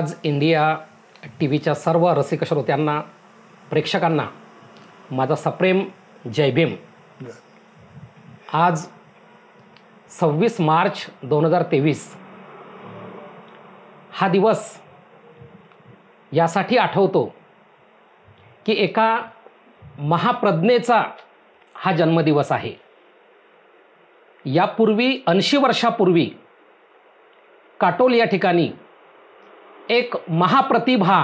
आवाज India T व्हीच्या सर्व रसिक श्रोत्यांना प्रेक्षकांना माझा सप्रेम जय भीम आज सव्वीस मार्च दोन हजार तेवीस हा दिवस यासाठी आठवतो की एका महाप्रज्ञेचा हा जन्मदिवस आहे यापूर्वी ऐंशी वर्षापूर्वी काटोल या ठिकाणी एक महाप्रतिभा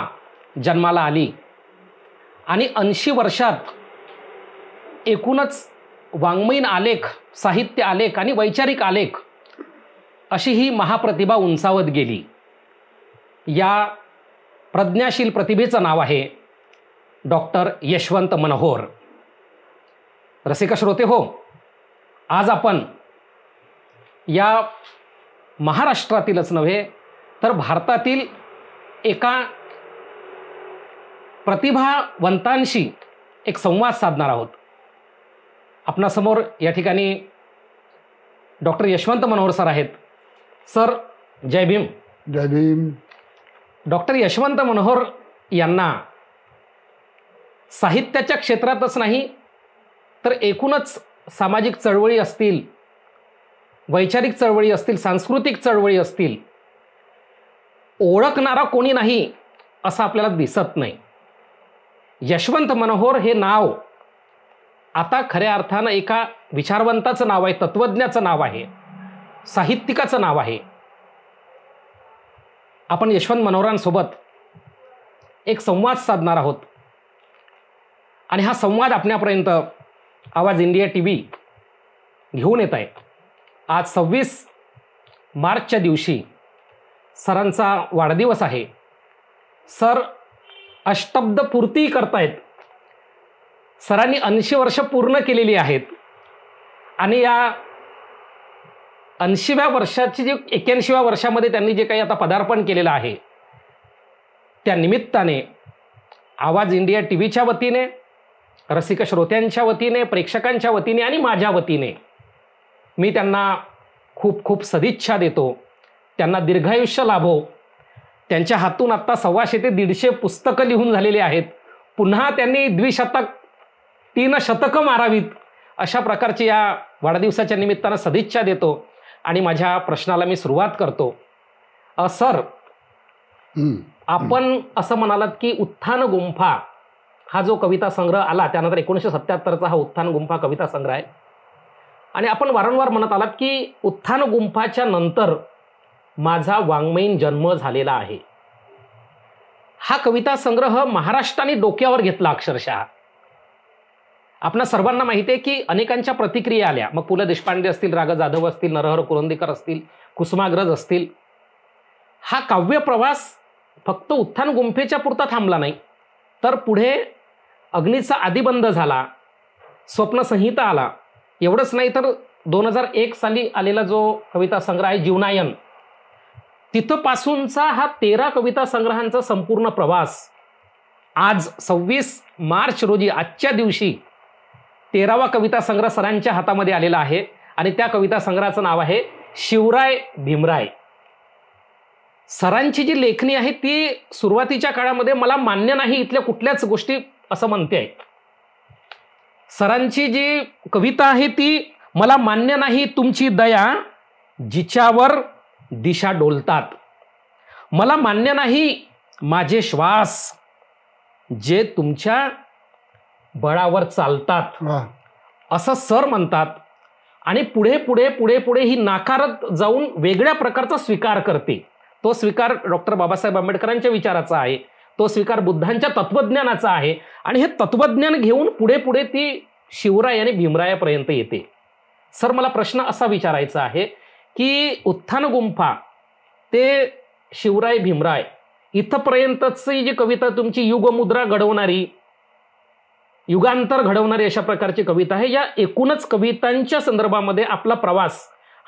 जन्माला आली आणि ऐंशी वर्षात एकूणच वाङ्मयीन आलेख साहित्य आलेख आणि वैचारिक आलेख अशी ही महाप्रतिभा उंचावत गेली या प्रज्ञाशील प्रतिभेचं नाव आहे डॉक्टर यशवंत मनोहर रसिक श्रोते हो आज आपण या महाराष्ट्रातीलच नव्हे तर भारतातील एका प्रतिभावंतांशी एक संवाद साधणार आहोत आपणासमोर या ठिकाणी डॉक्टर यशवंत मनोहर सर आहेत सर जय भीम जय भीम डॉक्टर यशवंत मनोहर यांना साहित्याच्या क्षेत्रातच नाही तर एकूणच सामाजिक चळवळी असतील वैचारिक चळवळी असतील सांस्कृतिक चळवळी असतील ओळखणारा कोणी नाही असं आपल्याला दिसत नाही यशवंत मनोहर हे नाव आता खऱ्या अर्थानं एका विचारवंताचं नाव आहे तत्वज्ञाचं नाव आहे साहित्यिकाचं नाव आहे आपण यशवंत मनोहरांसोबत एक संवाद साधणार आहोत आणि हा संवाद आपल्यापर्यंत आवाज इंडिया टी व्ही घेऊन येत आहे आज सव्वीस मार्चच्या दिवशी सरांचा वाढदिवस आहे सर अष्टब्द पूर्तीही करतायत सरांनी ऐंशी वर्ष पूर्ण केलेली आहेत आणि या ऐंशीव्या वर्षाची जी एक्याऐंशीव्या वर्षामध्ये त्यांनी जे काही आता पदार्पण केलेलं आहे त्या निमित्ताने आवाज इंडिया टी व्हीच्या वतीने रसिक श्रोत्यांच्या वतीने प्रेक्षकांच्या वतीने आणि माझ्या वतीने मी त्यांना खूप खूप सदिच्छा देतो त्यांना दीर्घायुष्य लाभो त्यांच्या हातून आत्ता सव्वाशे ते दीडशे पुस्तकं लिहून झालेली आहेत पुन्हा त्यांनी द्विशतक तीन शतकं मारावीत अशा प्रकारची या वाढदिवसाच्या निमित्तानं सदिच्छा देतो आणि माझ्या प्रश्नाला मी सुरुवात करतो सर आपण असं म्हणालात की उत्थान गुंफा हा जो कविता संग्रह आला त्यानंतर एकोणीसशे सत्याहत्तरचा हा उत्थान गुंफा कविता संग्रह आहे आणि आपण वारंवार म्हणत आलात की उत्थान गुंफाच्या नंतर माझा वाङ्मयीन जन्म झालेला आहे हा कविता संग्रह महाराष्ट्राने डोक्यावर घेतला अक्षरशः आपणा सर्वांना माहिती आहे की अनेकांच्या प्रतिक्रिया आल्या मग पु ल देशपांडे असतील राग जाधव असतील नरहर कुरंदीकर असतील कुसुमाग्रज असतील हा काव्य प्रवास फक्त उत्थान गुंफेच्या पुरता थांबला नाही तर पुढे अग्नीचा आदिबंध झाला स्वप्नसंहिता आला एवढंच नाही तर दोन हजार एक साली आलेला जो कविता संग्रह आहे जीवनायन तिथंपासूनचा हा तेरा कविता संग्रहांचा संपूर्ण प्रवास आज सव्वीस मार्च रोजी आजच्या दिवशी तेरावा कविता संग्रह सरांच्या हातामध्ये आलेला आहे आणि त्या कविता संग्रहाचं नाव आहे शिवराय भीमराय सरांची जी लेखणी आहे ती सुरुवातीच्या काळामध्ये मला मान्य नाही इथल्या कुठल्याच गोष्टी असं म्हणते आहे सरांची जी कविता आहे ती मला मान्य नाही तुमची दया जिच्यावर दिशा डोलतात मला मान्य नाही माझे श्वास जे तुमच्या बळावर चालतात असं सर म्हणतात आणि पुढे पुढे पुढे पुढे ही नाकारत जाऊन वेगळ्या प्रकारचा स्वीकार करते तो स्वीकार डॉक्टर बाबासाहेब आंबेडकरांच्या विचाराचा आहे तो स्वीकार बुद्धांच्या तत्वज्ञानाचा आहे आणि हे तत्वज्ञान घेऊन पुढे पुढे ती शिवराय आणि भीमरायापर्यंत येते सर मला प्रश्न असा विचारायचा आहे की उत्थान गुंफा ते शिवराय भीमराय इथंपर्यंतची जी कविता तुमची युगमुद्रा घडवणारी युगांतर घडवणारी अशा प्रकारची कविता आहे या एकूणच कवितांच्या संदर्भामध्ये आपला प्रवास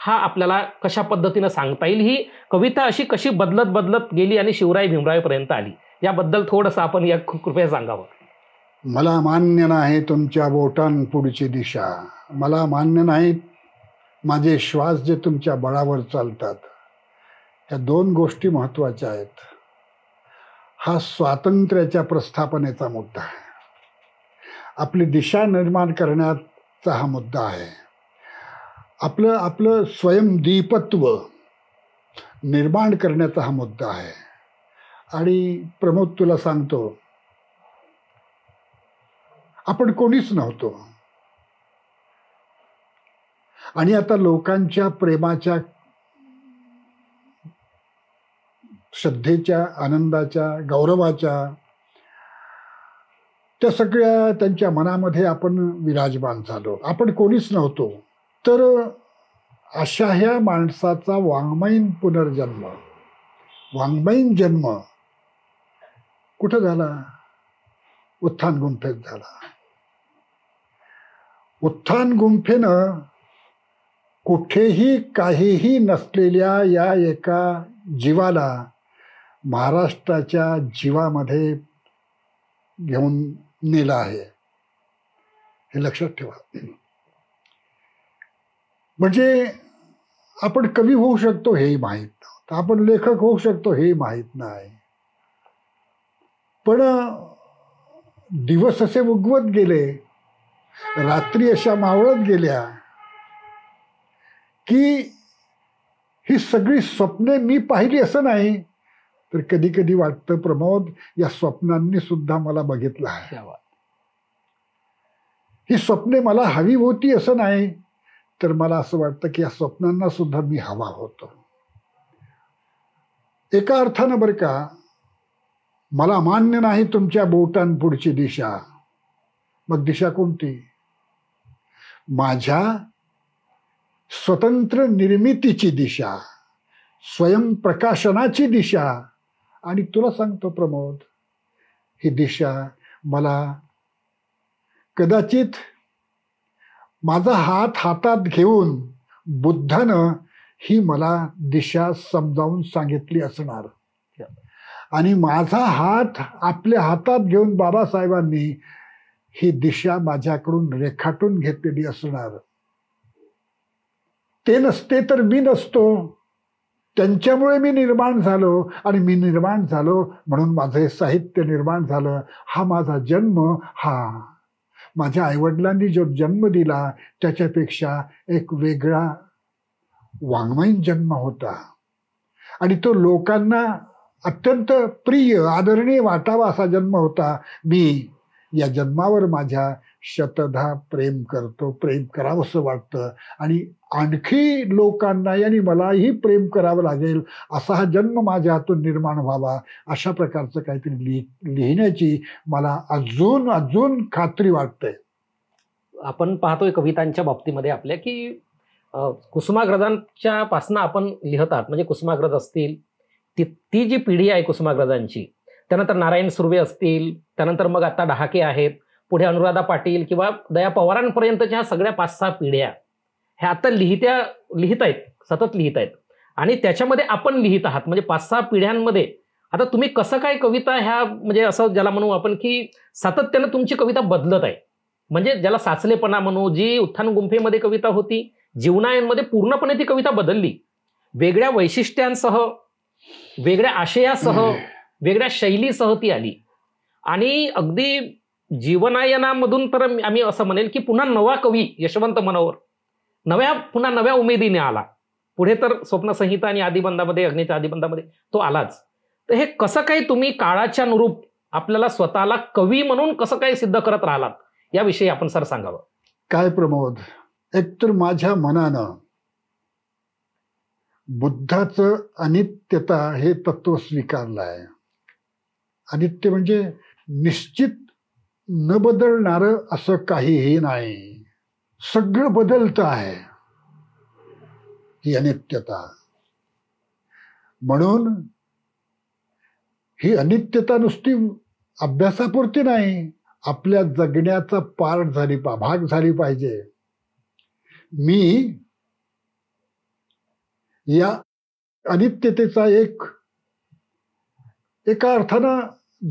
हा आपल्याला कशा पद्धतीनं सांगता येईल ही कविता अशी कशी बदलत बदलत गेली आणि शिवराय भीमरायपर्यंत आली याबद्दल थोडंसं आपण या कृपया सांगावं मला मान्य नाही तुमच्या बोटांपुढची दिशा मला मान्य नाही माझे श्वास जे तुमच्या बळावर चालतात ह्या दोन गोष्टी महत्त्वाच्या आहेत हा स्वातंत्र्याच्या प्रस्थापनेचा मुद्दा आहे आपली दिशा निर्माण करण्याचा हा मुद्दा आहे आपलं आपलं स्वयंदीपत्व निर्माण करण्याचा हा मुद्दा आहे आणि प्रमोद तुला सांगतो आपण कोणीच नव्हतो आणि आता लोकांच्या प्रेमाच्या श्रद्धेच्या आनंदाच्या गौरवाच्या त्या सगळ्या त्यांच्या मनामध्ये आपण विराजमान झालो आपण कोणीच नव्हतो तर अशा ह्या माणसाचा वाङ्मयीन पुनर्जन्म वाङ्मयीन जन्म कुठं झाला उत्थान गुंफेत झाला उत्थान गुंफेनं कुठेही काहीही नसलेल्या या एका जीवाला महाराष्ट्राच्या जीवामध्ये घेऊन नेला आहे हे लक्षात ठेवा म्हणजे आपण कवी होऊ शकतो हे माहीत नव्हतं आपण लेखक होऊ शकतो हे माहीत नाही पण दिवस असे उगवत गेले रात्री अशा मावळत गेल्या की ही सगळी स्वप्ने मी पाहिली असं नाही तर कधी कधी वाटतं प्रमोद या स्वप्नांनी सुद्धा मला बघितलं आहे ही स्वप्ने मला हवी होती असं नाही तर मला असं वाटतं की या स्वप्नांना सुद्धा मी हवा होतो एका अर्थानं बरं का मला मान्य नाही तुमच्या बोटांपुढची दिशा मग दिशा कोणती माझ्या स्वतंत्र निर्मितीची दिशा स्वयंप्रकाशनाची दिशा आणि तुला सांगतो प्रमोद ही दिशा मला कदाचित माझा हात हातात घेऊन बुद्धानं ही मला दिशा समजावून सांगितली असणार आणि माझा हात आपल्या हातात घेऊन बाबासाहेबांनी ही दिशा माझ्याकडून रेखाटून घेतलेली असणार ते नसते तर मी नसतो त्यांच्यामुळे मी निर्माण झालो आणि मी निर्माण झालो म्हणून माझं हे साहित्य निर्माण झालं हा माझा जन्म हा माझ्या आईवडिलांनी जो जन्म दिला त्याच्यापेक्षा एक वेगळा वाङ्मयीन जन्म होता आणि तो लोकांना अत्यंत प्रिय आदरणीय वाटावा असा जन्म होता मी या जन्मावर माझ्या शतधा प्रेम करतो प्रेम करावं असं वाटतं आणि आणखी लोकांना यांनी मलाही प्रेम करावं लागेल असा हा जन्म माझ्या हातून निर्माण व्हावा अशा प्रकारचं काहीतरी लिह लिहिण्याची मला अजून अजून खात्री वाटते आपण पाहतोय कवितांच्या बाबतीमध्ये आपल्या की कुसुमाग्रजांच्या पासनं आपण लिहतात म्हणजे कुसुमाग्रज असतील ती ती जी पिढी आहे कुसुमाग्रजांची त्यानंतर नारायण सुर्वे असतील त्यानंतर मग आता डहाके आहेत पुढे अनुराधा पाटील किंवा दया पवारांपर्यंतच्या सगळ्या पाच सहा पिढ्या ह्या आता लिहित्या लिहित आहेत सतत लिहित आहेत आणि त्याच्यामध्ये आपण लिहित आहात म्हणजे पाच सहा पिढ्यांमध्ये आता तुम्ही कसं काय कविता ह्या म्हणजे असं ज्याला म्हणू आपण की सातत्यानं तुमची कविता बदलत आहे म्हणजे ज्याला साचलेपणा म्हणू जी उत्थान गुंफेमध्ये कविता होती जीवनायनमध्ये पूर्णपणे ती कविता बदलली वेगळ्या वैशिष्ट्यांसह वेगळ्या आशयासह वेगळ्या शैलीसह ती आली आणि अगदी जीवनायनामधून तर आम्ही असं म्हणेल की पुन्हा नवा कवी यशवंत मनोहर नव्या पुन्हा नव्या उमेदीने आला पुढे तर स्वप्नसंहिता आणि आदिबंधामध्ये अग्नीच्या आदिबंधामध्ये तो आलाच तर हे कसं काही तुम्ही काळाच्या अनुरूप आपल्याला स्वतःला कवी म्हणून कसं काय सिद्ध करत राहिलात याविषयी आपण सर सांगावं काय प्रमोद एक तर माझ्या मनानं बुद्धाच अनित्यता हे तत्व स्वीकारलं आहे अनित्य म्हणजे निश्चित न बदलणार असं काहीही नाही सगळं बदलतं आहे ही अनित्यता म्हणून ही अनित्यता नुसती अभ्यासापुरती नाही आपल्या जगण्याचा पार झाली पा भाग झाली पाहिजे मी या अनित्यतेचा एक एका अर्थानं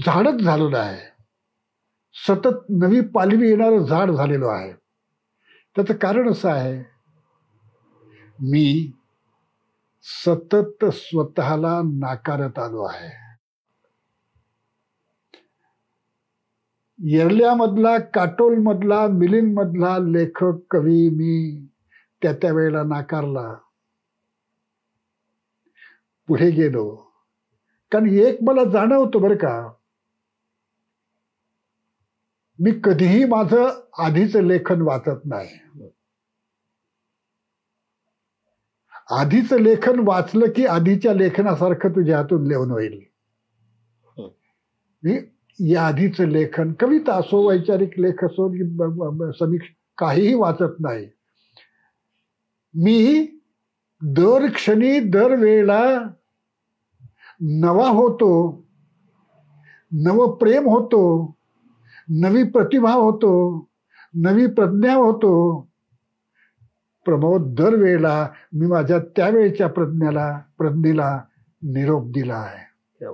झाडच झालेला आहे सतत नवी पालवी येणारं झाड झालेलो आहे त्याचं कारण असं आहे मी सतत स्वतःला नाकारत आलो आहे काटोल मधला काटोलमधला मधला लेखक कवी मी त्या त्या वेळेला नाकारला पुढे गेलो कारण एक मला जाणवतो बरं का मी कधीही माझं आधीच लेखन वाचत नाही आधीच लेखन वाचलं की आधीच्या लेखनासारखं तुझ्या हातून लिहून होईल मी या आधीच लेखन कविता असो वैचारिक लेख असो समीक्षा काहीही वाचत नाही मी दर क्षणी दर वेळेला नवा होतो नव प्रेम होतो नवी प्रतिभा होतो नवी प्रज्ञा होतो प्रमोद दरवेळेला मी माझ्या त्यावेळेच्या प्रज्ञाला प्रज्ञेला निरोप दिला आहे हो.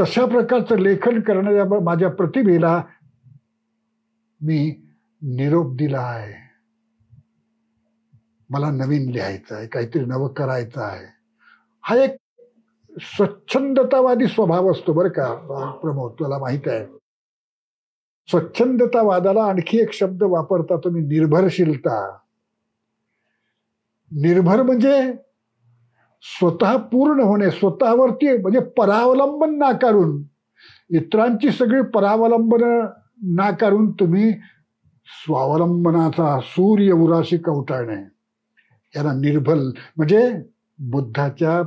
तशा प्रकारचं लेखन करणाऱ्या माझ्या प्रतिभेला मी निरोप दिला आहे मला नवीन लिहायचं आहे काहीतरी नवं करायचं आहे हा एक स्वच्छंदतावादी स्वभाव असतो बरं का प्रमोद तुला माहित आहे स्वच्छंदतावादाला आणखी एक शब्द वापरता तुम्ही निर्भरशीलता निर्भर म्हणजे स्वतः पूर्ण होणे स्वतःवरती म्हणजे परावलंबन नाकारून इतरांची सगळी परावलंबन नाकारून तुम्ही स्वावलंबनाचा सूर्य उराशी कवटाळणे याला निर्भल म्हणजे बुद्धाच्या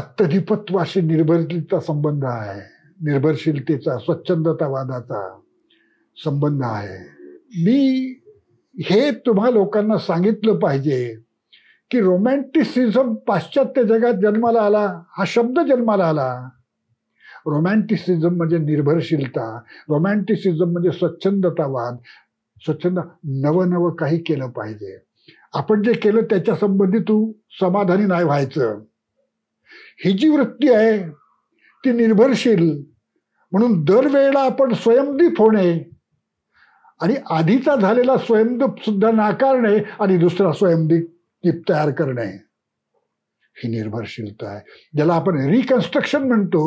अत्यधिपत्वाशी निर्भरचा संबंध आहे निर्भरशीलतेचा स्वच्छंदतावादाचा संबंध आहे मी हे तुम्हा लोकांना सांगितलं पाहिजे की रोमॅन्टिसिझम पाश्चात्य जगात जन्माला आला हा शब्द जन्माला आला रोमॅन्टिसिझम म्हणजे निर्भरशीलता रोमॅन्टिसिझम म्हणजे स्वच्छंदतावाद स्वच्छंद नवनवं काही केलं पाहिजे आपण जे केलं त्याच्या संबंधी तू समाधानी नाही व्हायचं ही जी वृत्ती आहे ती निर्भरशील म्हणून दरवेळेला आपण स्वयंदीप होणे आणि आधीचा झालेला स्वयंदीप सुद्धा नाकारणे आणि दुसरा स्वयंदीप दीप तयार करणे ही निर्भरशीलता आहे ज्याला आपण रिकन्स्ट्रक्शन म्हणतो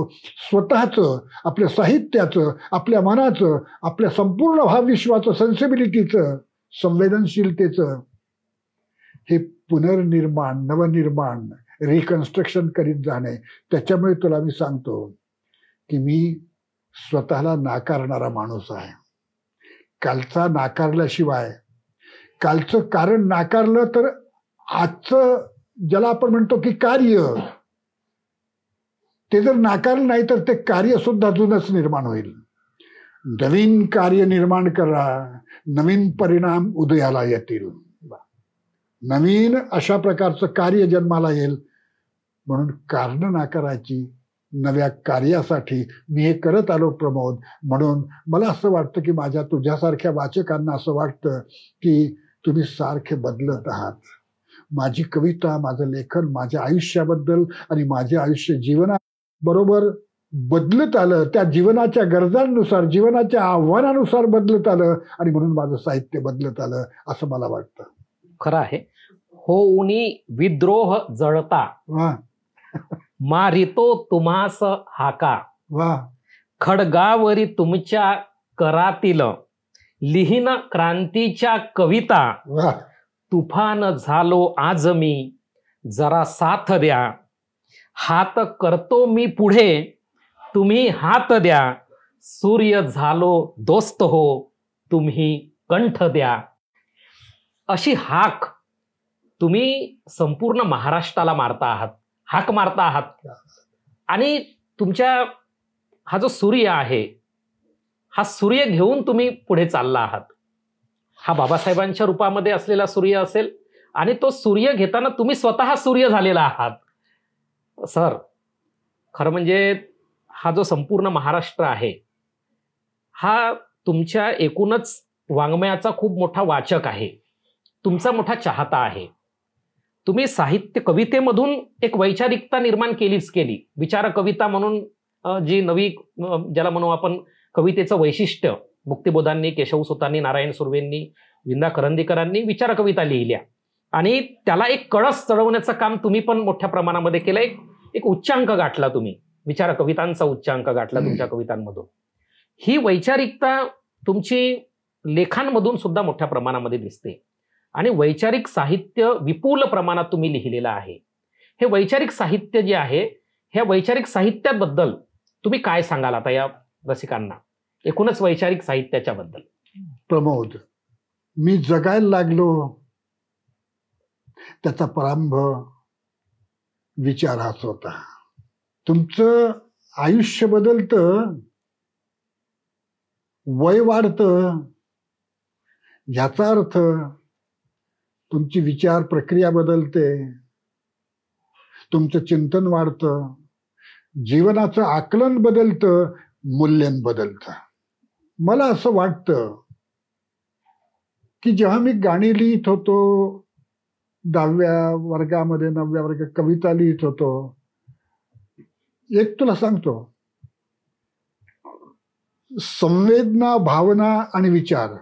स्वतःचं आपल्या साहित्याचं आपल्या मनाचं आपल्या संपूर्ण भावविश्वाचं सेन्सिबिलिटीचं संवेदनशीलतेचं हे पुनर्निर्माण नवनिर्माण रिकन्स्ट्रक्शन करीत जाणे त्याच्यामुळे तुला मी सांगतो की मी स्वतःला नाकारणारा माणूस आहे कालचा नाकारल्याशिवाय कालचं कारण नाकारलं तर आजचं ज्याला आपण म्हणतो की कार्य ते जर नाकारलं नाही तर ते कार्य सुद्धा जुनच निर्माण होईल नवीन कार्य निर्माण करा नवीन परिणाम उदयाला येतील नवीन अशा प्रकारचं कार्य जन्माला येईल म्हणून कारण नाकारायची नव्या कार्यासाठी मी हे करत आलो प्रमोद म्हणून मला असं वाटतं की माझ्या तुझ्यासारख्या वाचकांना असं वाटतं की तुम्ही सारखे बदलत आहात माझी कविता माझं लेखन माझ्या आयुष्याबद्दल आणि माझे आयुष्य जीवना बरोबर बदलत आलं त्या जीवनाच्या गरजांनुसार जीवनाच्या आव्हानानुसार बदलत आलं आणि म्हणून माझं साहित्य बदलत आलं असं मला वाटतं खरं आहे हो उनी विद्रोह जळता मारितो तुम्हास हाका खडगावरी तुमच्या करातील लिहीन क्रांतीच्या कविता तुफान झालो आज मी जरा साथ द्या हात करतो मी पुढे तुम्ही हात द्या सूर्य झालो दोस्त हो तुम्ही कंठ द्या अशी हाक तुम्ही संपूर्ण महाराष्ट्राला मारता आहात हाक मारता आहात आणि तुमच्या हा जो सूर्य आहे हा सूर्य घेऊन तुम्ही पुढे चालला आहात हा बाबासाहेबांच्या रूपामध्ये असलेला सूर्य असेल आणि तो सूर्य घेताना तुम्ही स्वतः सूर्य झालेला आहात सर खरं म्हणजे हा जो संपूर्ण महाराष्ट्र आहे हा तुमच्या एकूणच वाङ्मयाचा खूप मोठा वाचक आहे तुमचा मोठा चाहता आहे तुम्ही साहित्य कवितेमधून एक वैचारिकता निर्माण केलीच केली विचार कविता म्हणून जी नवी ज्याला म्हणू आपण कवितेचं वैशिष्ट्य मुक्तिबोधांनी केशव सुतांनी नारायण सुर्वेंनी विंदा करंदीकरांनी विचार कविता लिहिल्या आणि त्याला एक कळस चढवण्याचं काम तुम्ही पण मोठ्या प्रमाणामध्ये केलं एक एक उच्चांक गाठला तुम्ही विचार कवितांचा उच्चांक गाठला तुमच्या कवितांमधून ही वैचारिकता तुमची लेखांमधून सुद्धा मोठ्या प्रमाणामध्ये दिसते आणि वैचारिक साहित्य विपुल प्रमाणात तुम्ही लिहिलेलं आहे हे वैचारिक साहित्य जे आहे ह्या वैचारिक साहित्याबद्दल तुम्ही काय सांगाल आता या रसिकांना एकूणच वैचारिक साहित्याच्या बद्दल प्रमोद मी जगायला लागलो त्याचा प्रारंभ विचारास होता तुमचं आयुष्य बदलत वय वाढतं याचा अर्थ तुमची विचार प्रक्रिया बदलते तुमचं चिंतन वाढतं जीवनाचं आकलन बदलतं मूल्यन बदलतं मला असं वाटतं की जेव्हा मी गाणी लिहित होतो दहाव्या वर्गामध्ये नवव्या वर्ग कविता लिहित होतो एक तुला सांगतो संवेदना भावना आणि विचार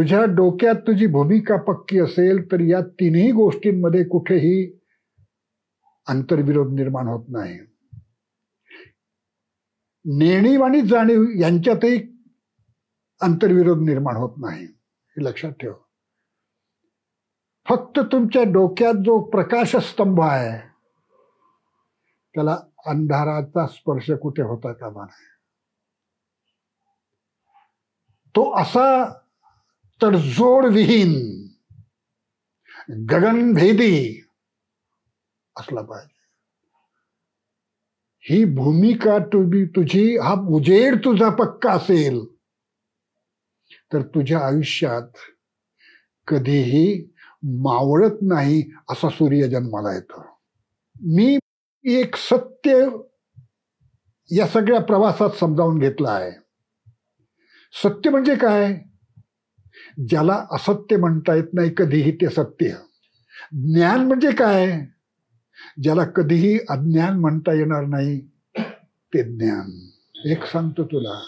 तुझ्या डोक्यात तुझी भूमिका पक्की असेल तर या तिन्ही गोष्टींमध्ये कुठेही आंतरविरोध निर्माण होत नाही नेणीव आणि जाणीव यांच्यातही आंतरविरोध निर्माण होत नाही हे लक्षात ठेव फक्त तुमच्या डोक्यात जो प्रकाशस्तंभ आहे त्याला अंधाराचा स्पर्श कुठे होता कामा नाही तो असा तर जोड विहीन, गगनभेदी असला पाहिजे ही भूमिका तुझी तुझी हा उजेड तुझा पक्का असेल तर तुझ्या आयुष्यात कधीही मावळत नाही असा सूर्य जन्माला येतो मी एक सत्य या सगळ्या प्रवासात समजावून घेतला आहे सत्य म्हणजे काय ज्याला असत्य म्हणता येत नाही कधीही ते सत्य ज्ञान म्हणजे काय ज्याला कधीही अज्ञान म्हणता येणार नाही ते ज्ञान एक सांगतो तुला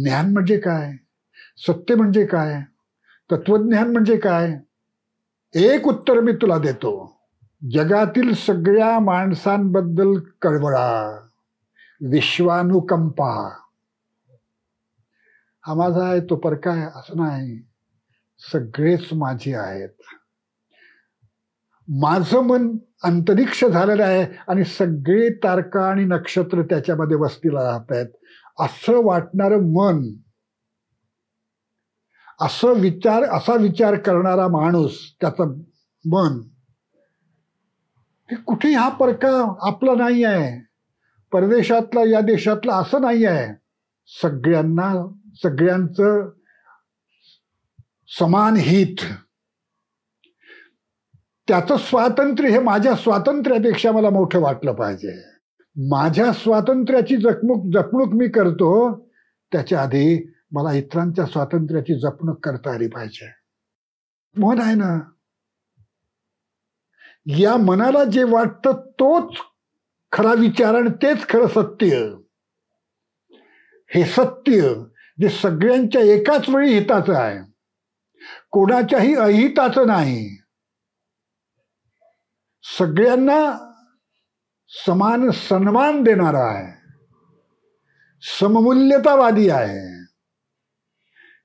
ज्ञान म्हणजे काय सत्य म्हणजे काय तत्वज्ञान म्हणजे काय एक उत्तर मी तुला देतो जगातील सगळ्या माणसांबद्दल कळवळा विश्वानुकंपा हा माझा आहे तो परका आहे असं नाही सगळेच माझे आहेत माझं मन अंतरिक्ष झालेलं आहे आणि सगळे तारका आणि नक्षत्र त्याच्यामध्ये वस्तीला राहत आहेत असं वाटणारं मन असं विचार असा विचार करणारा माणूस त्याचं मन हे कुठे हा परका आपला नाही आहे परदेशातला या देशातला असं नाही आहे सगळ्यांना सगळ्यांच समान हित त्याचं स्वातंत्र्य हे माझ्या स्वातंत्र्यापेक्षा मला मोठं वाटलं पाहिजे माझ्या स्वातंत्र्याची जपणूक जपणूक मी करतो त्याच्या आधी मला इतरांच्या स्वातंत्र्याची जपणूक करता आली पाहिजे मन आहे ना या मनाला जे वाटतं तोच खरा विचार आणि तेच खरं सत्य हे सत्य जे सगळ्यांच्या एकाच वेळी हिताचं आहे कोणाच्याही अहिताचं नाही सगळ्यांना समान सन्मान देणारा आहे सममूल्यतावादी आहे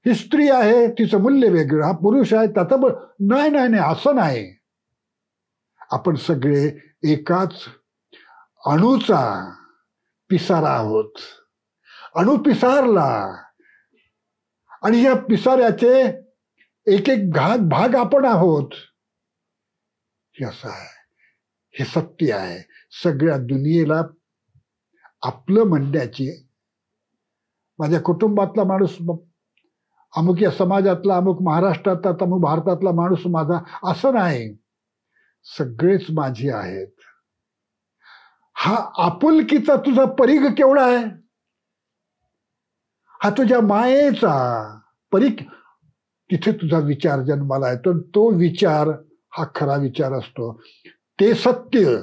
ही स्त्री आहे तिचं मूल्य वेगळं हा पुरुष आहे त्याचं पण नाही नाही नाही असं नाही आपण सगळे एकाच अणुचा पिसारा आहोत अणु पिसारला आणि या पिसाऱ्याचे एक एक घात भाग आपण आहोत हे असं आहे हे सत्य आहे सगळ्या दुनियेला आपलं म्हणण्याची माझ्या कुटुंबातला माणूस अमुक या समाजातला अमुक महाराष्ट्रातला अमुक भारतातला माणूस माझा असं नाही सगळेच माझे आहेत हा आपुलकीचा तुझा परिघ केवढा आहे हा तुझ्या मायेचा परी तिथे तुझा विचार जन्माला येतो तो विचार हा खरा विचार असतो ते सत्य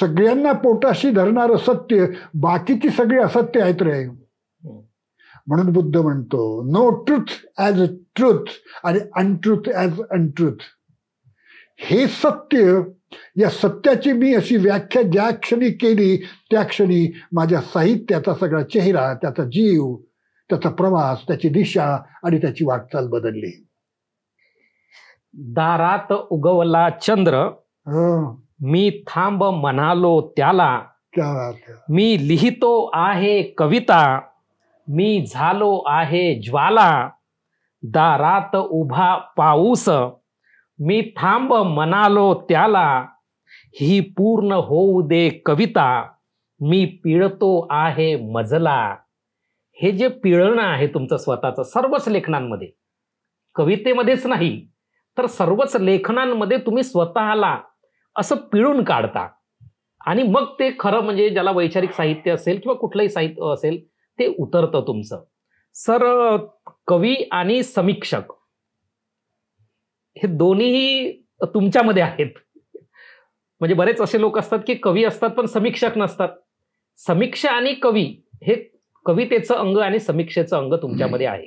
सगळ्यांना पोटाशी धरणारं सत्य बाकीची सगळी असत्य आहेत रे म्हणून बुद्ध म्हणतो no truth as a truth आणि अनट्रुथ ॲज अनट्रुथ हे सत्य या सत्याची मी अशी व्याख्या ज्या क्षणी केली त्या क्षणी माझ्या साहित्याचा सगळा चेहरा त्याचा जीव त्याचा प्रवास त्याची दिशा आणि त्याची वाटचाल बदलली दारात उगवला चंद्र मी थांब म्हणालो त्याला मी लिहितो आहे कविता मी झालो आहे ज्वाला दारात उभा पाऊस मी थांब म्हणालो त्याला ही पूर्ण होऊ दे कविता मी पिळतो आहे मजला हे जे पिळणं आहे तुमचं स्वतःचं सर्वच लेखनांमध्ये कवितेमध्येच नाही तर सर्वच लेखनांमध्ये तुम्ही स्वतःला असं पिळून काढता आणि मग ते खरं म्हणजे ज्याला वैचारिक साहित्य असेल किंवा कुठलंही साहित्य असेल ते उतरतं तुमचं सर कवी आणि समीक्षक हे दोन्हीही तुमच्यामध्ये आहेत म्हणजे बरेच असे लोक असतात की कवी असतात पण समीक्षक नसतात समीक्षा आणि कवी हे कवितेचं अंग आणि समीक्षेचं अंग तुमच्यामध्ये आहे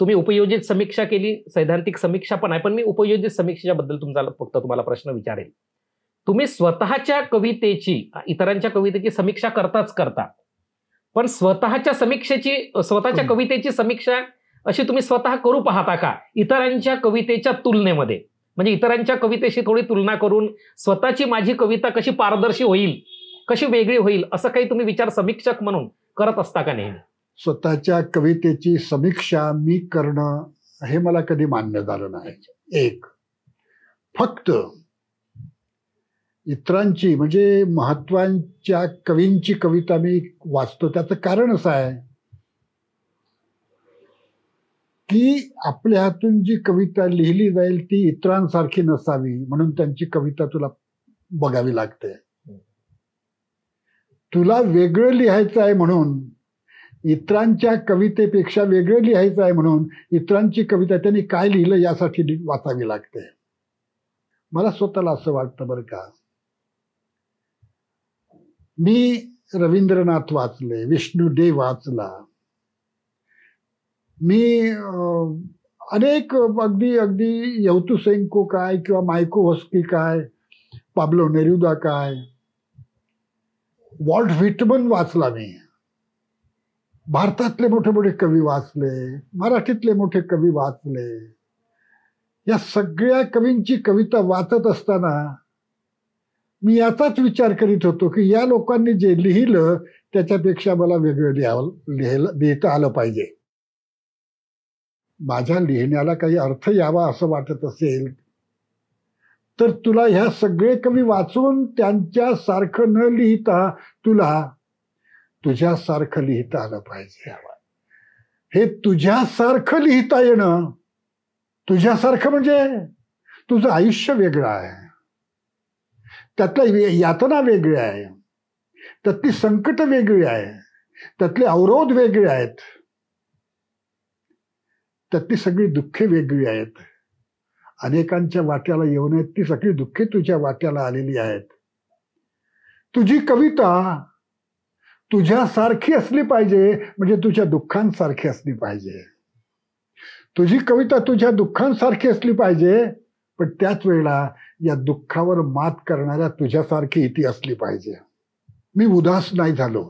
तुम्ही उपयोजित समीक्षा केली सैद्धांतिक समीक्षा पण आहे पण मी उपयोजित बद्दल तुमचा फक्त तुम्हाला प्रश्न विचारेल तुम्ही स्वतःच्या कवितेची इतरांच्या कवितेची समीक्षा करताच करता पण स्वतःच्या समीक्षेची स्वतःच्या हो. कवितेची समीक्षा अशी तुम्ही स्वतः करू पाहता का इतरांच्या कवितेच्या तुलनेमध्ये म्हणजे इतरांच्या कवितेशी थोडी तुलना करून स्वतःची माझी कविता कशी पारदर्शी होईल कशी वेगळी होईल असं काही तुम्ही विचार समीक्षक म्हणून करत असता का नेहमी स्वतःच्या कवितेची समीक्षा मी करणं हे मला कधी मान्य झालं नाही एक फक्त इतरांची म्हणजे महत्वांच्या कवींची कविता मी वाचतो त्याचं कारण असं आहे की आपल्या हातून जी कविता लिहिली जाईल ती इतरांसारखी नसावी म्हणून त्यांची कविता तुला बघावी लागते तुला वेगळं लिहायचं आहे म्हणून इतरांच्या कवितेपेक्षा वेगळं लिहायचं आहे म्हणून इतरांची कविता त्यांनी काय लिहिलं यासाठी वाचावी लागते मला स्वतःला असं वाटतं बरं का मी रवींद्रनाथ वाचले विष्णुदेव वाचला मी अनेक अगदी अगदी यवतू सेंको काय किंवा मायको वस्की काय पाब्लो नेरुदा काय वॉल्ट व्हिटमन वाचला मी भारतातले मोठे मोठे कवी वाचले मराठीतले मोठे कवी वाचले या सगळ्या कवींची कविता वाचत असताना मी याचाच विचार करीत होतो की या लोकांनी जे लिहिलं त्याच्यापेक्षा मला वेगळं लिहावं लिहायला लिहिता आलं पाहिजे माझ्या लिहिण्याला काही अर्थ यावा असं वाटत असेल तर तुला ह्या सगळे कवी वाचून त्यांच्यासारखं न लिहिता तुला तुझ्यासारखं लिहिता आलं पाहिजे हे तुझ्यासारखं लिहिता येणं तुझ्यासारखं म्हणजे तुझं आयुष्य वेगळं आहे त्यातल्या यातना वेगळ्या आहे त्यातली संकट वेगळी आहे त्यातले अवरोध वेगळे आहेत त्यातली सगळी दुःखे वेगळी आहेत अनेकांच्या वाट्याला येऊन आहेत ती सगळी दुःखे तुझ्या वाट्याला आलेली आहेत तुझी कविता तुझ्यासारखी असली पाहिजे म्हणजे तुझ्या दुःखांसारखी असली पाहिजे तुझी कविता तुझ्या दुःखांसारखी असली पाहिजे पण त्याच वेळेला या दुःखावर मात करणाऱ्या तुझ्यासारखी ती असली पाहिजे मी उदास नाही झालो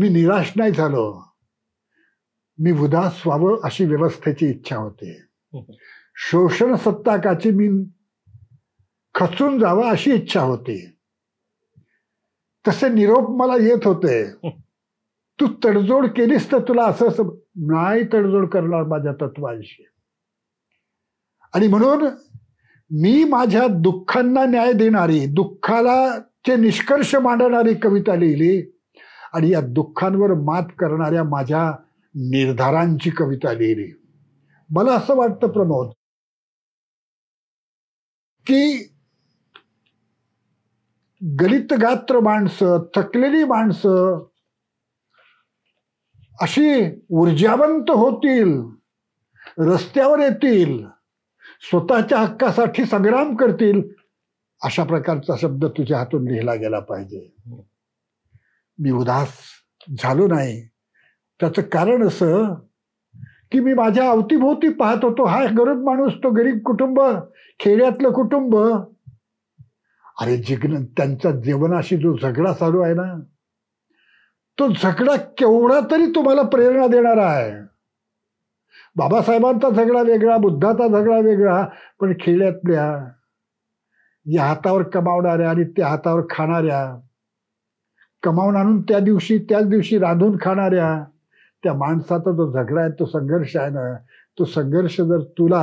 मी निराश नाही झालो मी उदास व्हावं अशी व्यवस्थेची इच्छा होते शोषण सत्ताकाची मी खचून जावं अशी इच्छा होती तसे निरोप मला येत होते तू तडजोड केलीस तर तुला असं नाही तडजोड करणार माझ्या तत्वांशी आणि म्हणून मी माझ्या दुःखांना न्याय देणारी दुःखाला चे निष्कर्ष मांडणारी कविता लिहिली आणि या दुःखांवर मात करणाऱ्या माझ्या निर्धारांची कविता लिहिली मला असं वाटतं प्रमोद की गलित गात्र माणसं थकलेली माणसं अशी ऊर्जावंत होतील रस्त्यावर येतील स्वतःच्या हक्कासाठी संग्राम करतील अशा प्रकारचा शब्द तुझ्या हातून लिहिला गेला पाहिजे मी उदास झालो नाही त्याचं कारण असं की मी माझ्या अवतीभोवती पाहत होतो हा गरीब माणूस तो गरीब कुटुंब खेड्यातलं कुटुंब अरे जिग्न त्यांचा जीवनाशी जो झगडा चालू आहे ना तो झगडा केवढा तरी तुम्हाला प्रेरणा देणारा आहे बाबासाहेबांचा झगडा वेगळा बुद्धाचा झगडा वेगळा पण खेड्यातल्या या हातावर कमावणाऱ्या आणि त्या हातावर खाणाऱ्या कमावून आणून त्या दिवशी त्याच दिवशी रांधून खाणाऱ्या त्या माणसाचा जो झगडा आहे तो संघर्ष आहे ना तो संघर्ष जर तुला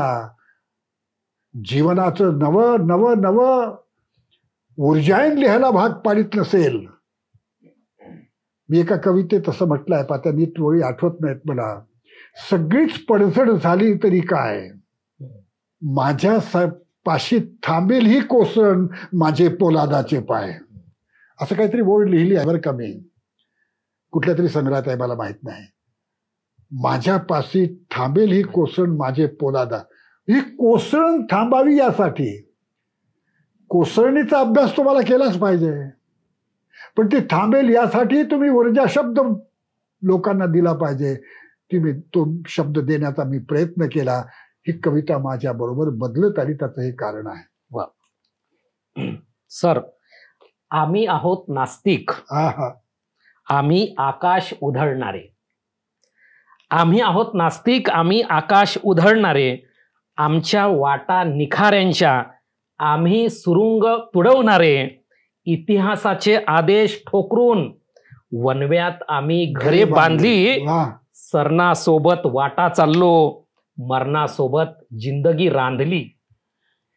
जीवनाचं नव नव नव ऊर्जायन लिहायला भाग पाडित नसेल मी एका कविते तसं म्हटलंय आहे पात्या नीट वळी आठवत नाहीत मला सगळीच पडझड झाली तरी काय माझ्या पाशी थांबेल ही कोसळण माझे पोलादाचे पाय असं काहीतरी ओळ लिहिली आहे बरं का मी कुठल्या तरी संग्रहात आहे मला माहित नाही माझ्यापाशी थांबेल ही कोसळण माझे पोलादा ही कोसळण थांबावी यासाठी कोसळणीचा अभ्यास तुम्हाला केलाच पाहिजे पण ती थांबेल यासाठी तुम्ही ऊर्जा शब्द लोकांना दिला पाहिजे की मी तो शब्द देण्याचा मी प्रयत्न केला ही कविता माझ्या बरोबर बदलत आली त्याचं हे कारण आहे वा सर आम्ही आहोत नास्तिक हा आम्ही आकाश उधळणारे आम्ही आहोत नास्तिक आम्ही आकाश उधळणारे आमच्या वाटा निखाऱ्यांच्या आम्ही सुरुंग तुडवणारे इतिहासाचे आदेश ठोकरून वनव्यात आम्ही घरे बांधली सरणासोबत वाटा चाललो मरणासोबत जिंदगी रांधली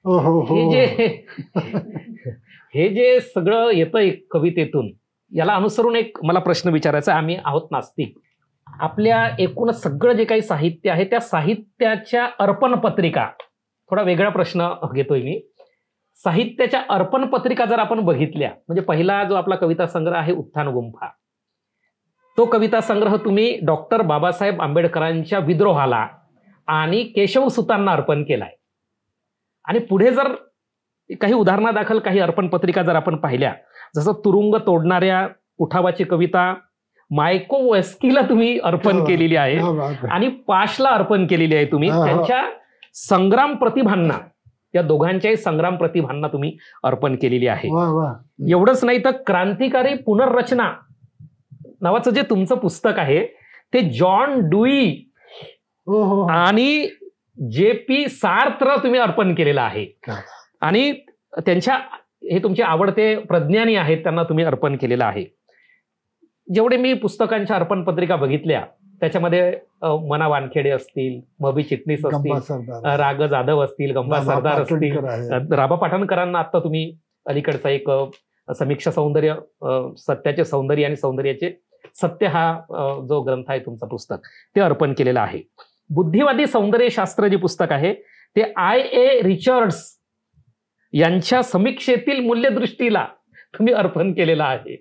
हो, हो, हो. हे जे हे जे सगळं येतं एक कवितेतून याला अनुसरून एक मला प्रश्न विचारायचा आम्ही आहोत नास्तिक आपल्या एकूण सगळं जे काही साहित्य आहे त्या साहित्याच्या अर्पणपत्रिका थोडा वेगळा प्रश्न घेतोय मी साहित्याच्या अर्पणपत्रिका जर आपण बघितल्या म्हणजे पहिला जो आपला कविता संग्रह आहे उत्थान गुंफा तो कविता संग्रह तुम्ही डॉक्टर बाबासाहेब आंबेडकरांच्या विद्रोहाला आणि केशव सुतांना अर्पण केलाय आणि पुढे जर काही उदाहरणादाखल काही अर्पण पत्रिका जर आपण पाहिल्या जसं तुरुंग तोडणाऱ्या उठावाची कविता मायको वस्कीला तुम्ही अर्पण हो, केलेली आहे हो, हो, आणि पाशला अर्पण केलेली आहे तुम्ही त्यांच्या संग्राम प्रतिभांना या दोघांच्याही संग्राम प्रतिभांना तुम्ही अर्पण केलेली आहे एवढंच नाही तर क्रांतिकारी पुनर्रचना नावाचं जे तुमचं पुस्तक आहे ते जॉन डुई आणि जे पी सार्थ तुम्ही अर्पण केलेलं आहे आणि त्यांच्या हे तुमचे आवडते प्रज्ञानी आहेत त्यांना तुम्ही अर्पण केलेलं आहे जेवढे मी पुस्तकांच्या अर्पण पत्रिका बघितल्या त्याच्यामध्ये मना वानखेडे असतील मबी चिटणीस असतील राग जाधव असतील गंगा सरदार असतील राबा पाठणकरांना आता तुम्ही अलीकडचा एक समीक्षा सौंदर्य सत्याचे सौंदर्य आणि सौंदर्याचे सत्य हा जो ग्रंथ आहे तुमचा पुस्तक ते अर्पण केलेलं आहे बुद्धिवादी सौंदर्यशास्त्र जे पुस्तक आहे ते आय ए रिचर्ड्स यांच्या समीक्षेतील मूल्यदृष्टीला मी अर्पण केलेलं आहे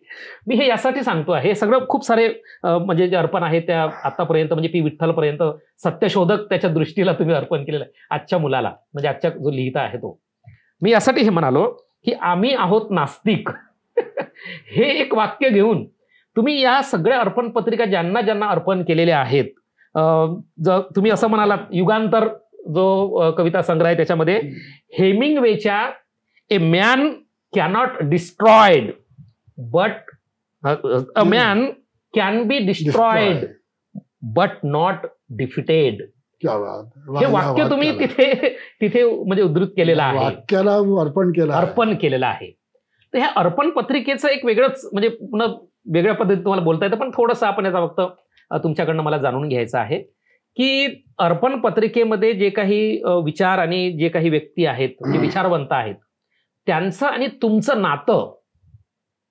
मी हे यासाठी सांगतो आहे हे सगळं खूप सारे म्हणजे जे अर्पण आहे त्या आतापर्यंत म्हणजे पी विठ्ठलपर्यंत सत्यशोधक त्याच्या दृष्टीला तुम्ही अर्पण केलेलं आहे आजच्या मुलाला म्हणजे आजच्या जो लिहिता आहे तो मी यासाठी हे म्हणालो की आम्ही आहोत नास्तिक हे एक वाक्य घेऊन तुम्ही या सगळ्या अर्पण पत्रिका ज्यांना ज्यांना अर्पण केलेल्या आहेत जर तुम्ही असं म्हणालात युगांतर जो कविता संग्रह आहे त्याच्यामध्ये हेमिंग वेच्या a man cannot destroyed, but uh, uh a mm. man can be destroyed, destroyed. but not defeated. हे वाक्य तुम्ही तिथे तिथे म्हणजे उद्धृत केलेलं आहे वाक्याला अर्पण केलं अर्पण केलेलं आहे तर ह्या अर्पण पत्रिकेचं एक वेगळंच म्हणजे पुन्हा वेगळ्या पद्धतीत तुम्हाला बोलता येतं पण थोडस आपण याचा फक्त तुमच्याकडनं मला जाणून घ्यायचं आहे की अर्पण पत्रिकेमध्ये जे काही विचार आणि जे काही व्यक्ती आहेत म्हणजे विचारवंत आहेत त्यांचं आणि तुमचं नातं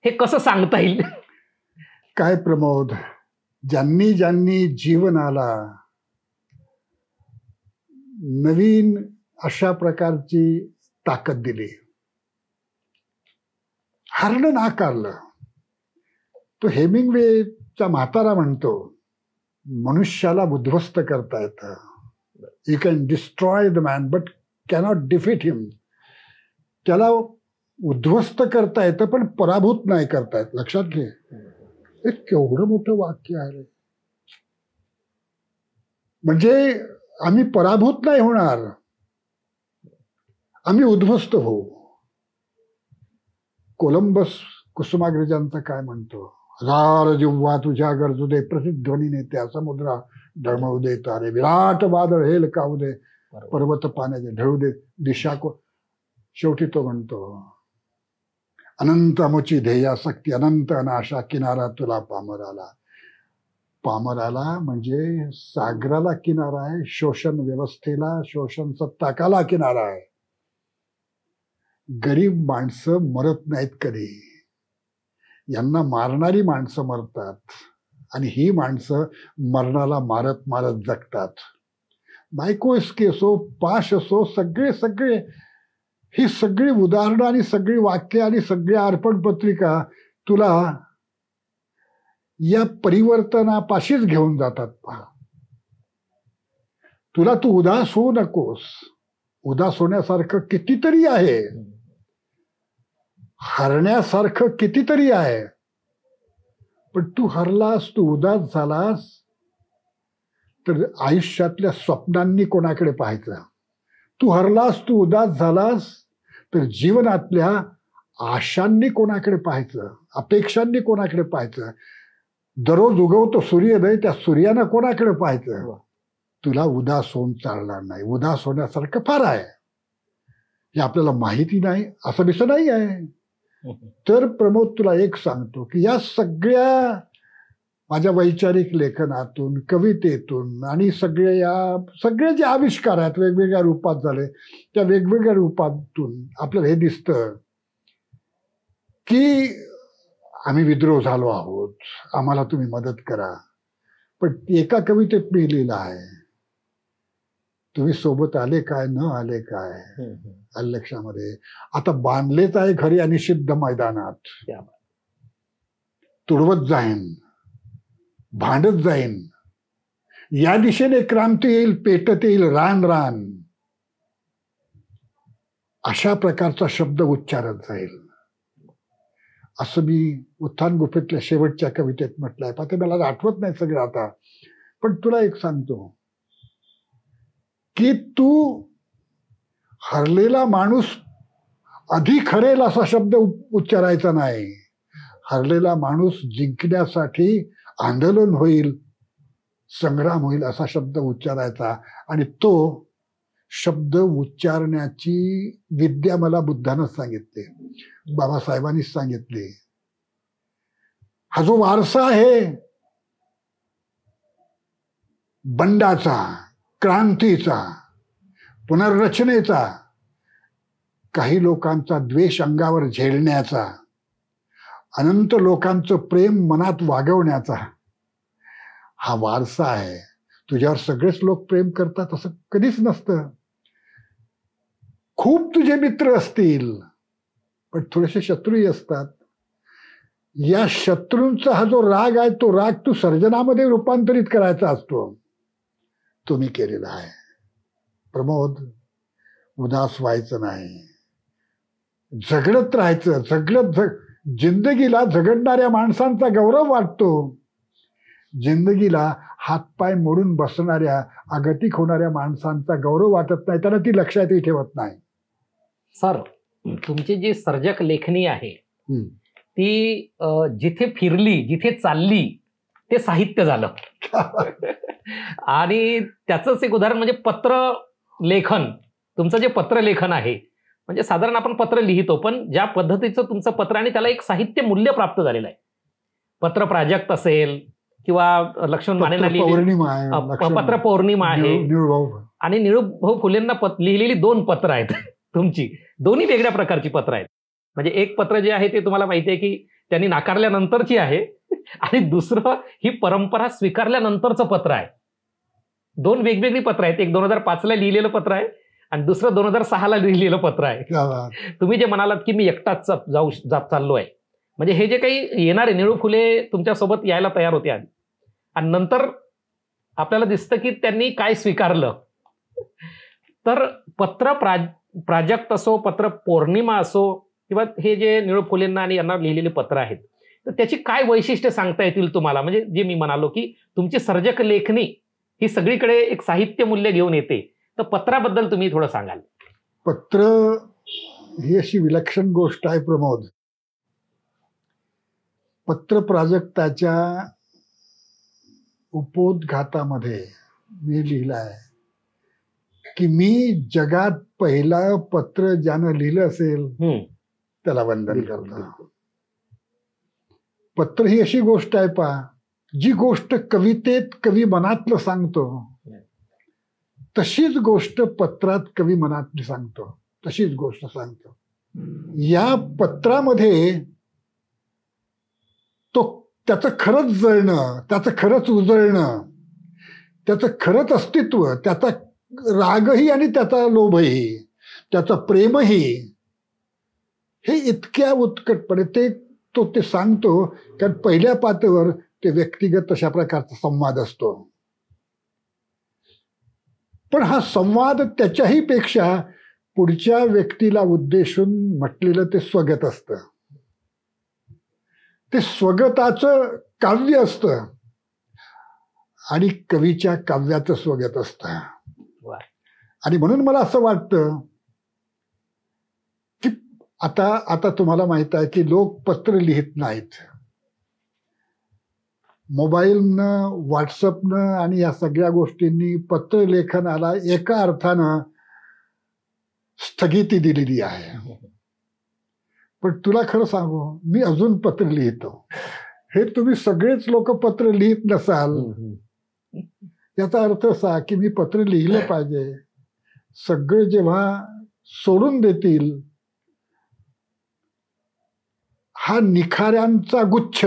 हे कसं सांगता येईल काय प्रमोद ज्यांनी ज्यांनी जीवनाला नवीन अशा प्रकारची ताकद दिली हरण नाकारलं तो हेमिंगवेचा म्हातारा म्हणतो मनुष्याला उद्ध्वस्त करता येतं you can destroy the man but cannot defeat him त्याला उद्ध्वस्त करता येतं पण पराभूत नाही येत लक्षात घे हे केवढं मोठं वाक्य आहे म्हणजे आम्ही पराभूत नाही होणार आम्ही उद्ध्वस्त होऊ कोलंबस कुसुमाग्रजांचं काय म्हणतो हजार जिव्हा तुझ्या गरजू दे प्रतिध्वनीने त्या समुद्रा डळमळू दे तारे विराट वादळ हेल काऊ दे पर्वत पाण्याचे ढळू दे दिशा को शेवटी तो म्हणतो अनंत अमुची ध्येयासक्ती अनंत अनाशा किनारा तुला पामराला पामराला म्हणजे सागराला किनारा आहे शोषण व्यवस्थेला शोषण सत्ताकाला किनारा आहे गरीब माणसं मरत नाहीत कधी यांना मारणारी माणसं मरतात आणि ही माणसं मरणाला मारत मारत जगतात बायको इसके असो पाश असो सगळे सगळे ही सगळी उदाहरणं आणि सगळी वाक्य आणि सगळी अर्पण पत्रिका तुला या परिवर्तनापाशीच घेऊन जातात पहा तुला तू उदास होऊ नकोस उदास होण्यासारखं कितीतरी आहे हरण्यासारखं कितीतरी आहे पण तू हरलास तू उदास झालास तर आयुष्यातल्या स्वप्नांनी कोणाकडे पाहायचं तू हरलास तू उदास झालास तर जीवनातल्या आशांनी कोणाकडे पाहायचं अपेक्षांनी कोणाकडे पाहायचं दररोज उगवतो सूर्य नाही त्या सूर्यानं कोणाकडे पाहायचं हो. तुला उदास होऊन चालणार नाही उदास होण्यासारखं फार आहे हे आपल्याला माहिती नाही असं बिसं नाही आहे हो. तर प्रमोद तुला एक सांगतो की या सगळ्या माझ्या वैचारिक लेखनातून कवितेतून आणि सगळे या सगळे जे आविष्कार आहेत वेगवेगळ्या रूपात झाले त्या वेगवेगळ्या रूपातून आपल्याला हे दिसतं की आम्ही विद्रोह झालो आहोत आम्हाला तुम्ही मदत करा पण एका कवितेत मी लिहिलं आहे तुम्ही सोबत आले काय न आले काय लक्षामध्ये आता बांधलेच आहे घरी अनिषिद्ध मैदानात तुडवत जाईन भांडत जाईन या दिशेने क्रांती येईल पेटत येईल रान रान अशा प्रकारचा शब्द उच्चारत जाईल असं मी उत्थान गुफेतल्या शेवटच्या कवितेत म्हटलंय पण ते मला आठवत नाही सगळं आता पण तुला एक सांगतो की तू हरलेला माणूस आधी खरेल असा शब्द उच्चारायचा नाही हरलेला माणूस जिंकण्यासाठी आंदोलन होईल संग्राम होईल असा शब्द उच्चारायचा आणि तो शब्द उच्चारण्याची विद्या मला बुद्धानंच सांगितली बाबासाहेबांनीच सांगितले हा जो वारसा आहे बंडाचा क्रांतीचा पुनर्रचनेचा काही लोकांचा द्वेष अंगावर झेलण्याचा अनंत लोकांचं प्रेम मनात वागवण्याचा हा वारसा आहे तुझ्यावर सगळेच लोक प्रेम करतात असं कधीच नसतं खूप तुझे मित्र असतील पण थोडेसे शत्रूही असतात या शत्रूंचा हा जो राग आहे तो राग तू सर्जनामध्ये रूपांतरित करायचा असतो तुम्ही केलेला आहे प्रमोद उदास व्हायचं नाही झगडत राहायचं झगडत झग जिंदगीला झगडणाऱ्या माणसांचा गौरव वाटतो जिंदगीला हातपाय मोडून बसणाऱ्या आगतिक होणाऱ्या माणसांचा गौरव वाटत नाही त्यांना ती लक्षातही ठेवत नाही सर तुमची जी सर्जक लेखनी आहे ती जिथे फिरली जिथे चालली ते साहित्य झालं आणि त्याचंच एक उदाहरण म्हणजे पत्र लेखन तुमचं जे पत्र लेखन आहे म्हणजे साधारण आपण पत्र लिहितो पण ज्या पद्धतीचं तुमचं पत्र आणि त्याला एक साहित्य मूल्य प्राप्त झालेलं आहे पत्र प्राजक्त असेल किंवा लक्ष्मण माने पत्र पौर्णिमा आहे आणि भाऊ फुलेंना लिहिलेली दोन पत्र आहेत तुमची दोन्ही वेगळ्या प्रकारची पत्र आहेत म्हणजे एक पत्र जे आहे ते तुम्हाला माहिती आहे की त्यांनी नाकारल्यानंतरची आहे आणि दुसरं ही परंपरा स्वीकारल्यानंतरचं पत्र आहे दोन वेगवेगळी पत्र आहेत एक दोन हजार पाचला लिहिलेलं पत्र आहे आणि दुसरं दोन हजार सहाला लिहिलेलं पत्र आहे तुम्ही जे म्हणालात की मी एकटाच जाऊ जात चाललो आहे म्हणजे हे जे काही येणारे निळू फुले तुमच्यासोबत यायला तयार होते आधी आणि नंतर आपल्याला दिसतं की त्यांनी काय स्वीकारलं तर पत्र प्रा प्राजक्त असो पत्र पौर्णिमा असो किंवा हे जे निळू फुलेंना आणि यांना लिहिलेले पत्र आहेत तर त्याची काय वैशिष्ट्य सांगता येतील तुम्हाला म्हणजे जे मी म्हणालो की तुमची सर्जक लेखणी ही सगळीकडे एक साहित्य मूल्य घेऊन येते तर पत्राबद्दल तुम्ही थोडं सांगाल पत्र ही अशी विलक्षण गोष्ट आहे प्रमोद पत्र प्राजक्ताच्या उपोद्घातामध्ये मी लिहिलं आहे की मी जगात पहिला पत्र ज्यानं लिहिलं असेल त्याला वंदन करतो पत्र ही अशी गोष्ट आहे पा जी गोष्ट कवितेत कवी मनातलं सांगतो तशीच गोष्ट पत्रात कवी मनात सांगतो तशीच गोष्ट सांगतो या पत्रामध्ये तो त्याचं खरंच जळणं त्याचं खरंच उजळणं त्याचं खरंच अस्तित्व त्याचा रागही आणि त्याचा लोभही त्याचा प्रेमही हे इतक्या उत्कटपणे ते तो ते सांगतो कारण पहिल्या पातळीवर ते व्यक्तिगत अशा प्रकारचा संवाद असतो पण हा संवाद त्याच्याही पेक्षा पुढच्या व्यक्तीला उद्देशून म्हटलेलं ते स्वगत असत ते स्वगताच काव्य असत आणि कवीच्या काव्याचं स्वगत असतं आणि म्हणून मला असं वाटतं की आता आता तुम्हाला माहित आहे की लोक पत्र लिहित नाहीत मोबाईलनं व्हॉट्सअपनं आणि या सगळ्या गोष्टींनी पत्रलेखनाला एका अर्थानं स्थगिती दिलेली आहे पण तुला खरं सांगू मी अजून पत्र लिहितो हे तुम्ही सगळेच लोक पत्र लिहित नसाल याचा अर्थ असा की मी पत्र लिहिलं पाहिजे सगळे जेव्हा सोडून देतील हा निखाऱ्यांचा गुच्छ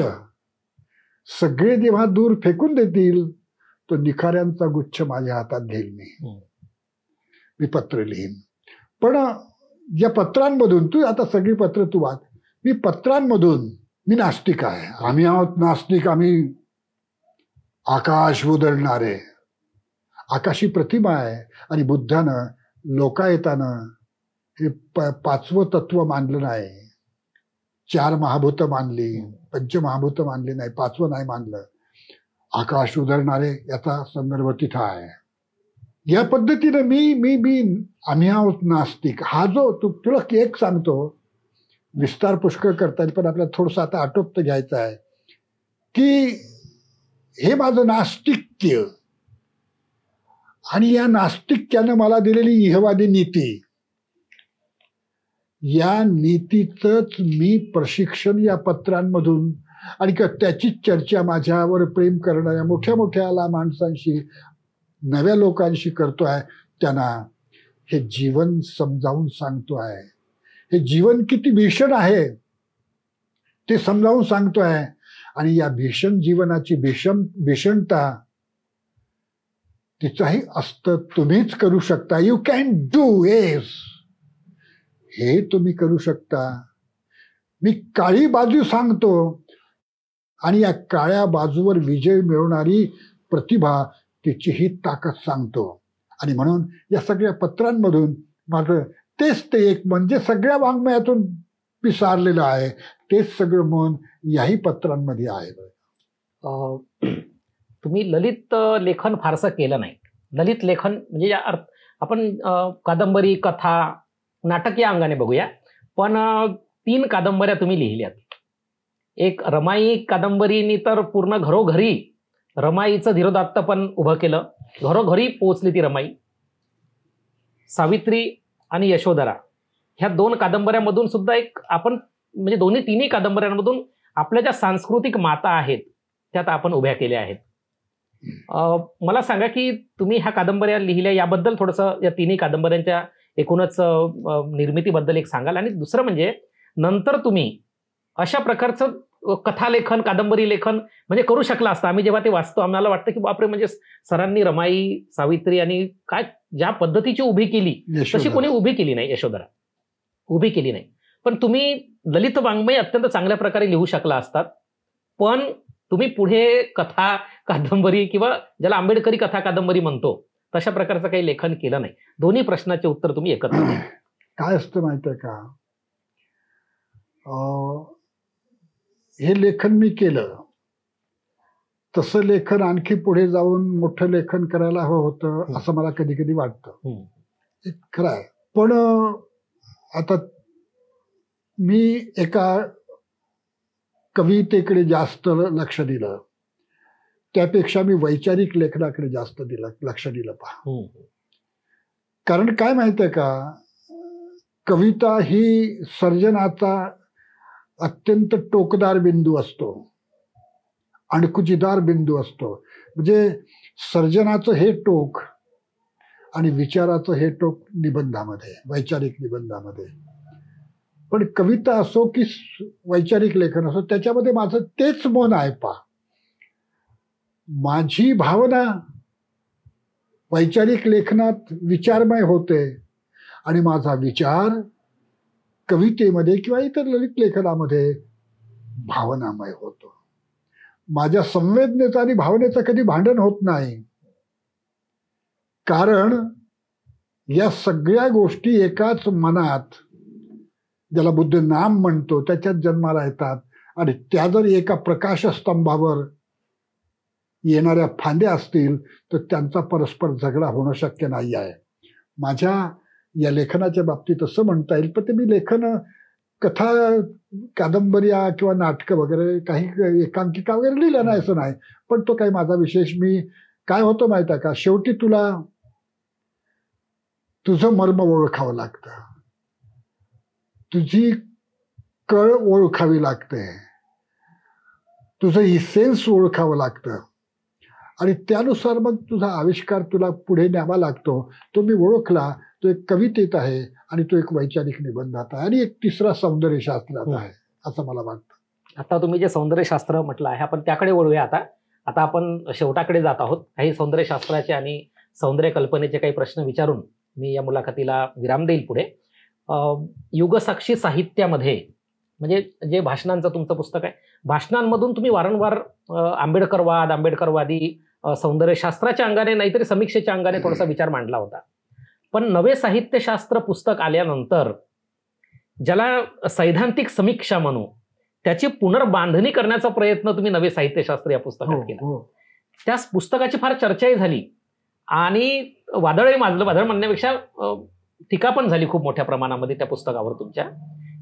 सगळे जेव्हा दूर फेकून देतील तो निखाऱ्यांचा गुच्छ माझ्या हातात घेईल मी हो. मी पत्र लिहीन पण या पत्रांमधून तू आता सगळी पत्र तू वाच मी पत्रांमधून मी नास्तिक आहे आम्ही आहोत नास्तिक आम्ही आकाश उदळणारे आकाशी प्रतिमा आहे आणि बुद्धानं लोकायतानं हे पाचवं तत्व मानलं नाही चार महाभूत मानली महाभूत मानली नाही पाचवं नाही मानलं आकाश उधळणारे याचा संदर्भ तिथं आहे या पद्धतीनं मी मी मी आम्ही आहोत नास्तिक हा जो तू तुला एक सांगतो विस्तार पुष्कळ करता येईल पण आपल्याला थोडंसं आता आटोपत घ्यायचं आहे की हे माझं नास्तिक्य आणि या नास्तिक्यानं मला दिलेली इहवादी नीती या नीतीच मी प्रशिक्षण या पत्रांमधून आणि त्याची चर्चा माझ्यावर प्रेम करणाऱ्या मोठ्या मोठ्या माणसांशी नव्या लोकांशी करतोय त्यांना हे जीवन समजावून सांगतोय हे जीवन किती भीषण आहे ते समजावून सांगतोय आणि या भीषण जीवनाची भीषण भीषणता तिचाही असतं तुम्हीच करू शकता यू कॅन डू एस हे तुम्ही करू शकता मी काळी बाजू सांगतो आणि या काळ्या बाजूवर विजय मिळवणारी प्रतिभा तिचीही ही ताकद सांगतो आणि म्हणून या सगळ्या पत्रांमधून माझं तेच ते एक मन जे म्हणजे सगळ्या वाङ्मयातून पिसारलेलं आहे तेच सगळं मन याही पत्रांमध्ये आहे तुम्ही ललित लेखन फारसं केलं नाही ललित लेखन म्हणजे अर्थ आपण कादंबरी कथा नाटकीय अंगाने बघूया पण तीन कादंबऱ्या तुम्ही लिहिल्यात एक रमाई कादंबरीनी तर पूर्ण घरोघरी रमाईचं धीरोदात्त पण उभं केलं घरोघरी पोहोचली ती रमाई सावित्री आणि यशोधरा ह्या दोन कादंबऱ्यांमधून सुद्धा एक आपण म्हणजे दोन्ही तिन्ही कादंबऱ्यांमधून आपल्या ज्या सांस्कृतिक माता आहेत त्यात आपण उभ्या केल्या आहेत मला सांगा की तुम्ही ह्या कादंबऱ्या लिहिल्या याबद्दल थोडस या तिन्ही कादंबऱ्यांच्या एकूणच निर्मितीबद्दल एक सांगाल आणि दुसरं म्हणजे नंतर तुम्ही अशा प्रकारचं कथालेखन कादंबरी लेखन म्हणजे करू शकला असता आम्ही जेव्हा ते वाचतो आम्हाला वाटतं की बापरे म्हणजे सरांनी रमाई सावित्री आणि काय ज्या पद्धतीची उभी केली तशी कोणी उभी केली नाही यशोधरा उभी केली नाही पण तुम्ही ललित वाङ्मय अत्यंत चांगल्या प्रकारे लिहू शकला असतात पण तुम्ही पुढे कथा कादंबरी किंवा ज्याला आंबेडकरी कथा कादंबरी म्हणतो तशा प्रकारचं काही लेखन केलं नाही दोन्ही प्रश्नाचे उत्तर तुम्ही एकत्र काय असतं माहित आहे का हे लेखन मी केलं तसं लेखन आणखी पुढे जाऊन मोठं लेखन करायला हवं होतं असं मला कधी कधी वाटतं खरं आहे पण आता मी एका कवितेकडे जास्त लक्ष दिलं त्यापेक्षा मी वैचारिक लेखनाकडे जास्त दिला लक्ष दिलं पहा हो. कारण काय माहित आहे का कविता ही सर्जनाचा अत्यंत टोकदार बिंदू असतो अणकुचीदार बिंदू असतो म्हणजे सर्जनाचं हे टोक आणि विचाराचं हे टोक निबंधामध्ये वैचारिक निबंधामध्ये पण कविता असो की वैचारिक लेखन असो त्याच्यामध्ये माझं तेच मन आहे पा माझी भावना वैचारिक लेखनात विचारमय होते आणि माझा विचार कवितेमध्ये किंवा इतर ललित लेखनामध्ये भावनामय होतो माझ्या संवेदनेचा आणि भावनेचं कधी भांडण होत नाही कारण या सगळ्या गोष्टी एकाच मनात ज्याला बुद्ध नाम म्हणतो त्याच्यात जन्माला येतात आणि त्या जर एका प्रकाशस्तंभावर येणाऱ्या फांद्या असतील तर त्यांचा परस्पर झगडा होणं शक्य नाही आहे माझ्या या लेखनाच्या बाबतीत असं म्हणता येईल पण ते मी लेखन कथा कादंबऱ्या किंवा नाटकं वगैरे काही एकांकिका वगैरे लिहिलं नाही असं नाही पण तो काही माझा विशेष मी काय होतो माहित आहे का शेवटी तुला तुझं मर्म ओळखावं लागतं तुझी कळ ओळखावी लागते तुझं ही सेन्स ओळखावं लागतं आणि त्यानुसार मग तुझा आविष्कार तुला पुढे न्यावा लागतो तो मी ओळखला तो एक कवितेत आहे आणि तो एक वैचारिक निबंधात आहे आणि एक तिसरा सौंदर्यशास्त्र आहे असं मला वाटतं आता तुम्ही जे सौंदर्यशास्त्र म्हटलं आहे आपण त्याकडे वळूया आता आता आपण शेवटाकडे जात आहोत काही सौंदर्यशास्त्राचे आणि सौंदर्य कल्पनेचे काही प्रश्न विचारून मी या मुलाखतीला विराम देईल पुढे युगसाक्षी साहित्यामध्ये म्हणजे जे भाषणांचं तुमचं पुस्तक आहे भाषणांमधून तुम्ही वारंवार आंबेडकरवाद आंबेडकरवादी सौंदर्यशास्त्राच्या अंगाने नाहीतरी समीक्षेच्या अंगाने थोडासा विचार मांडला होता पण नवे साहित्यशास्त्र पुस्तक आल्यानंतर ज्याला सैद्धांतिक समीक्षा म्हणू त्याची पुनर्बांधणी करण्याचा प्रयत्न तुम्ही नवे साहित्यशास्त्र या पुस्तकात हो, केला हो. त्या पुस्तकाची फार चर्चाही झाली आणि वादळही माजलं वादळ म्हणण्यापेक्षा टीका पण झाली खूप मोठ्या प्रमाणामध्ये त्या पुस्तकावर तुमच्या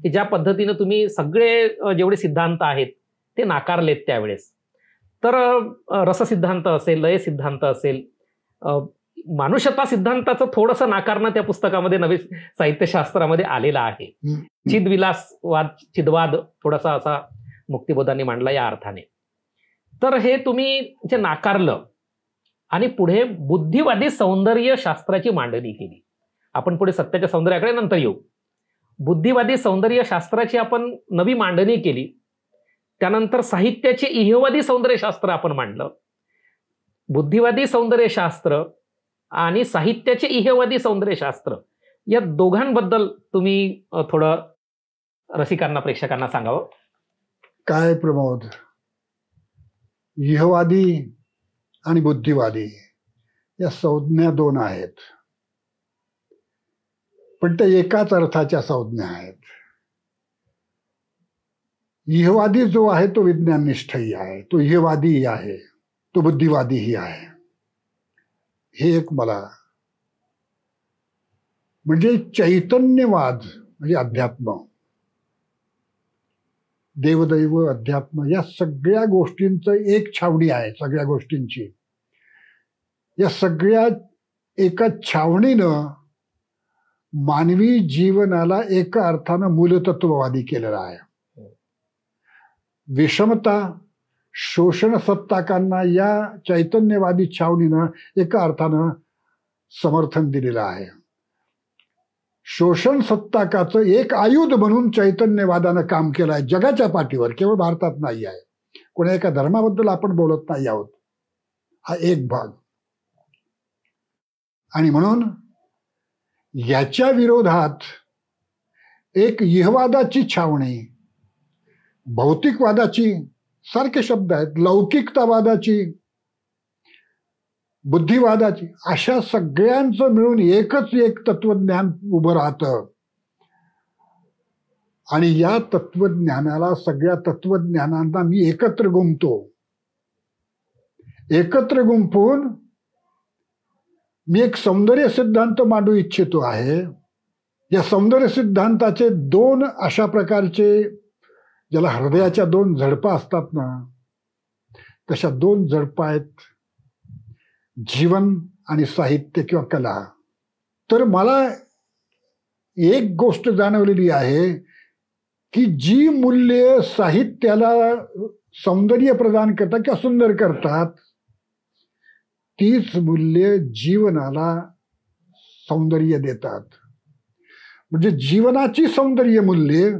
की ज्या पद्धतीनं तुम्ही सगळे जेवढे सिद्धांत आहेत ते नाकारलेत त्यावेळेस तर रस सिद्धांत असेल लय सिद्धांत असेल मानुषता सिद्धांताचं थोडस नाकारणं त्या पुस्तकामध्ये नवीन साहित्यशास्त्रामध्ये आलेलं आहे चिदविलासवाद चिदवाद थोडासा असा मुक्तिबोधाने मांडला या अर्थाने तर हे तुम्ही जे नाकारलं आणि पुढे बुद्धिवादी सौंदर्य शास्त्राची मांडणी केली आपण पुढे सत्याच्या सौंदर्याकडे नंतर येऊ बुद्धिवादी सौंदर्य शास्त्राची आपण नवी मांडणी केली त्यानंतर साहित्याचे इहवादी सौंदर्यशास्त्र आपण मांडलं बुद्धिवादी सौंदर्यशास्त्र आणि साहित्याचे इहवादी सौंदर्यशास्त्र या दोघांबद्दल तुम्ही थोडं रसिकांना प्रेक्षकांना सांगावं काय प्रमोद इहवादी आणि बुद्धिवादी या संज्ञा दोन आहेत पण त्या एकाच अर्थाच्या संज्ञा आहेत यहवादी जो आहे तो विज्ञाननिष्ठही आहे तो ही आहे तो बुद्धिवादीही आहे हे एक मला म्हणजे चैतन्यवाद म्हणजे अध्यात्म देवदैव अध्यात्म या सगळ्या गोष्टींचं एक छावणी आहे सगळ्या गोष्टींची या सगळ्या एका छावणीनं मानवी जीवनाला एका अर्थानं मूलतत्ववादी केलेला आहे विषमता शोषण सत्ताकांना या चैतन्यवादी छावणीनं एका अर्थानं समर्थन दिलेलं आहे शोषण सत्ताकाचं एक आयुध म्हणून चैतन्यवादानं काम केलं आहे जगाच्या पाठीवर केवळ भारतात नाही आहे कोणा एका धर्माबद्दल आपण बोलत नाही आहोत हा एक भाग आणि म्हणून याच्या विरोधात एक यहवादाची छावणी भौतिकवादाची सारखे शब्द आहेत लौकिकतावादाची बुद्धिवादाची अशा सगळ्यांचं मिळून एकच एक तत्वज्ञान उभं राहतं आणि या तत्वज्ञानाला सगळ्या तत्वज्ञानांना मी एकत्र गुंपतो एकत्र गुंपून मी एक सौंदर्य सिद्धांत मांडू इच्छितो आहे या सौंदर्य सिद्धांताचे दोन अशा प्रकारचे ज्याला हृदयाच्या दोन झडपा असतात ना तशा दोन झडपा आहेत जीवन आणि साहित्य किंवा कला तर मला एक गोष्ट जाणवलेली आहे की जी मूल्य साहित्याला सौंदर्य प्रदान करतात किंवा सुंदर करतात तीच मूल्य जीवनाला सौंदर्य देतात म्हणजे जीवनाची सौंदर्य मूल्ये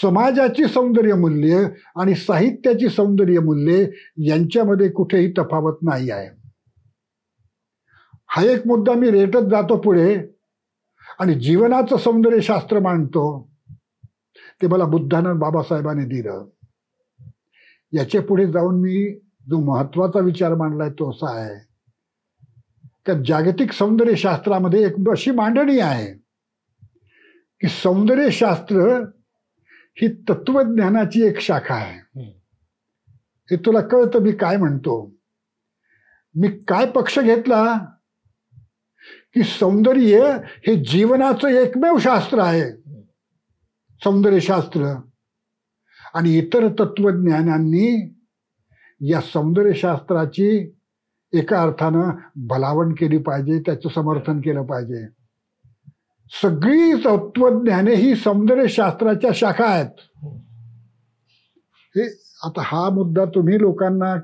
समाजाची सौंदर्य मूल्य आणि साहित्याची सौंदर्य मूल्ये यांच्यामध्ये कुठेही तफावत नाही आहे हा एक मुद्दा मी रेटत जातो पुढे आणि जीवनाचं सौंदर्यशास्त्र मांडतो ते मला बुद्धानं बाबासाहेबांनी दिलं याच्या पुढे जाऊन मी जो महत्वाचा विचार मांडलाय तो असा आहे त्या जागतिक सौंदर्यशास्त्रामध्ये एक अशी मांडणी आहे की सौंदर्यशास्त्र ही तत्वज्ञानाची एक शाखा आहे हे तुला कळतं मी काय म्हणतो मी काय पक्ष घेतला की सौंदर्य हे जीवनाचं एकमेव शास्त्र आहे सौंदर्यशास्त्र आणि इतर तत्वज्ञानांनी या सौंदर्यशास्त्राची एका अर्थानं भलावण केली पाहिजे त्याचं समर्थन केलं पाहिजे सगळी तत्वज्ञाने ही सौंदर्यशास्त्राच्या शाखा आहेत हे आता हा मुद्दा तुम्ही लोकांना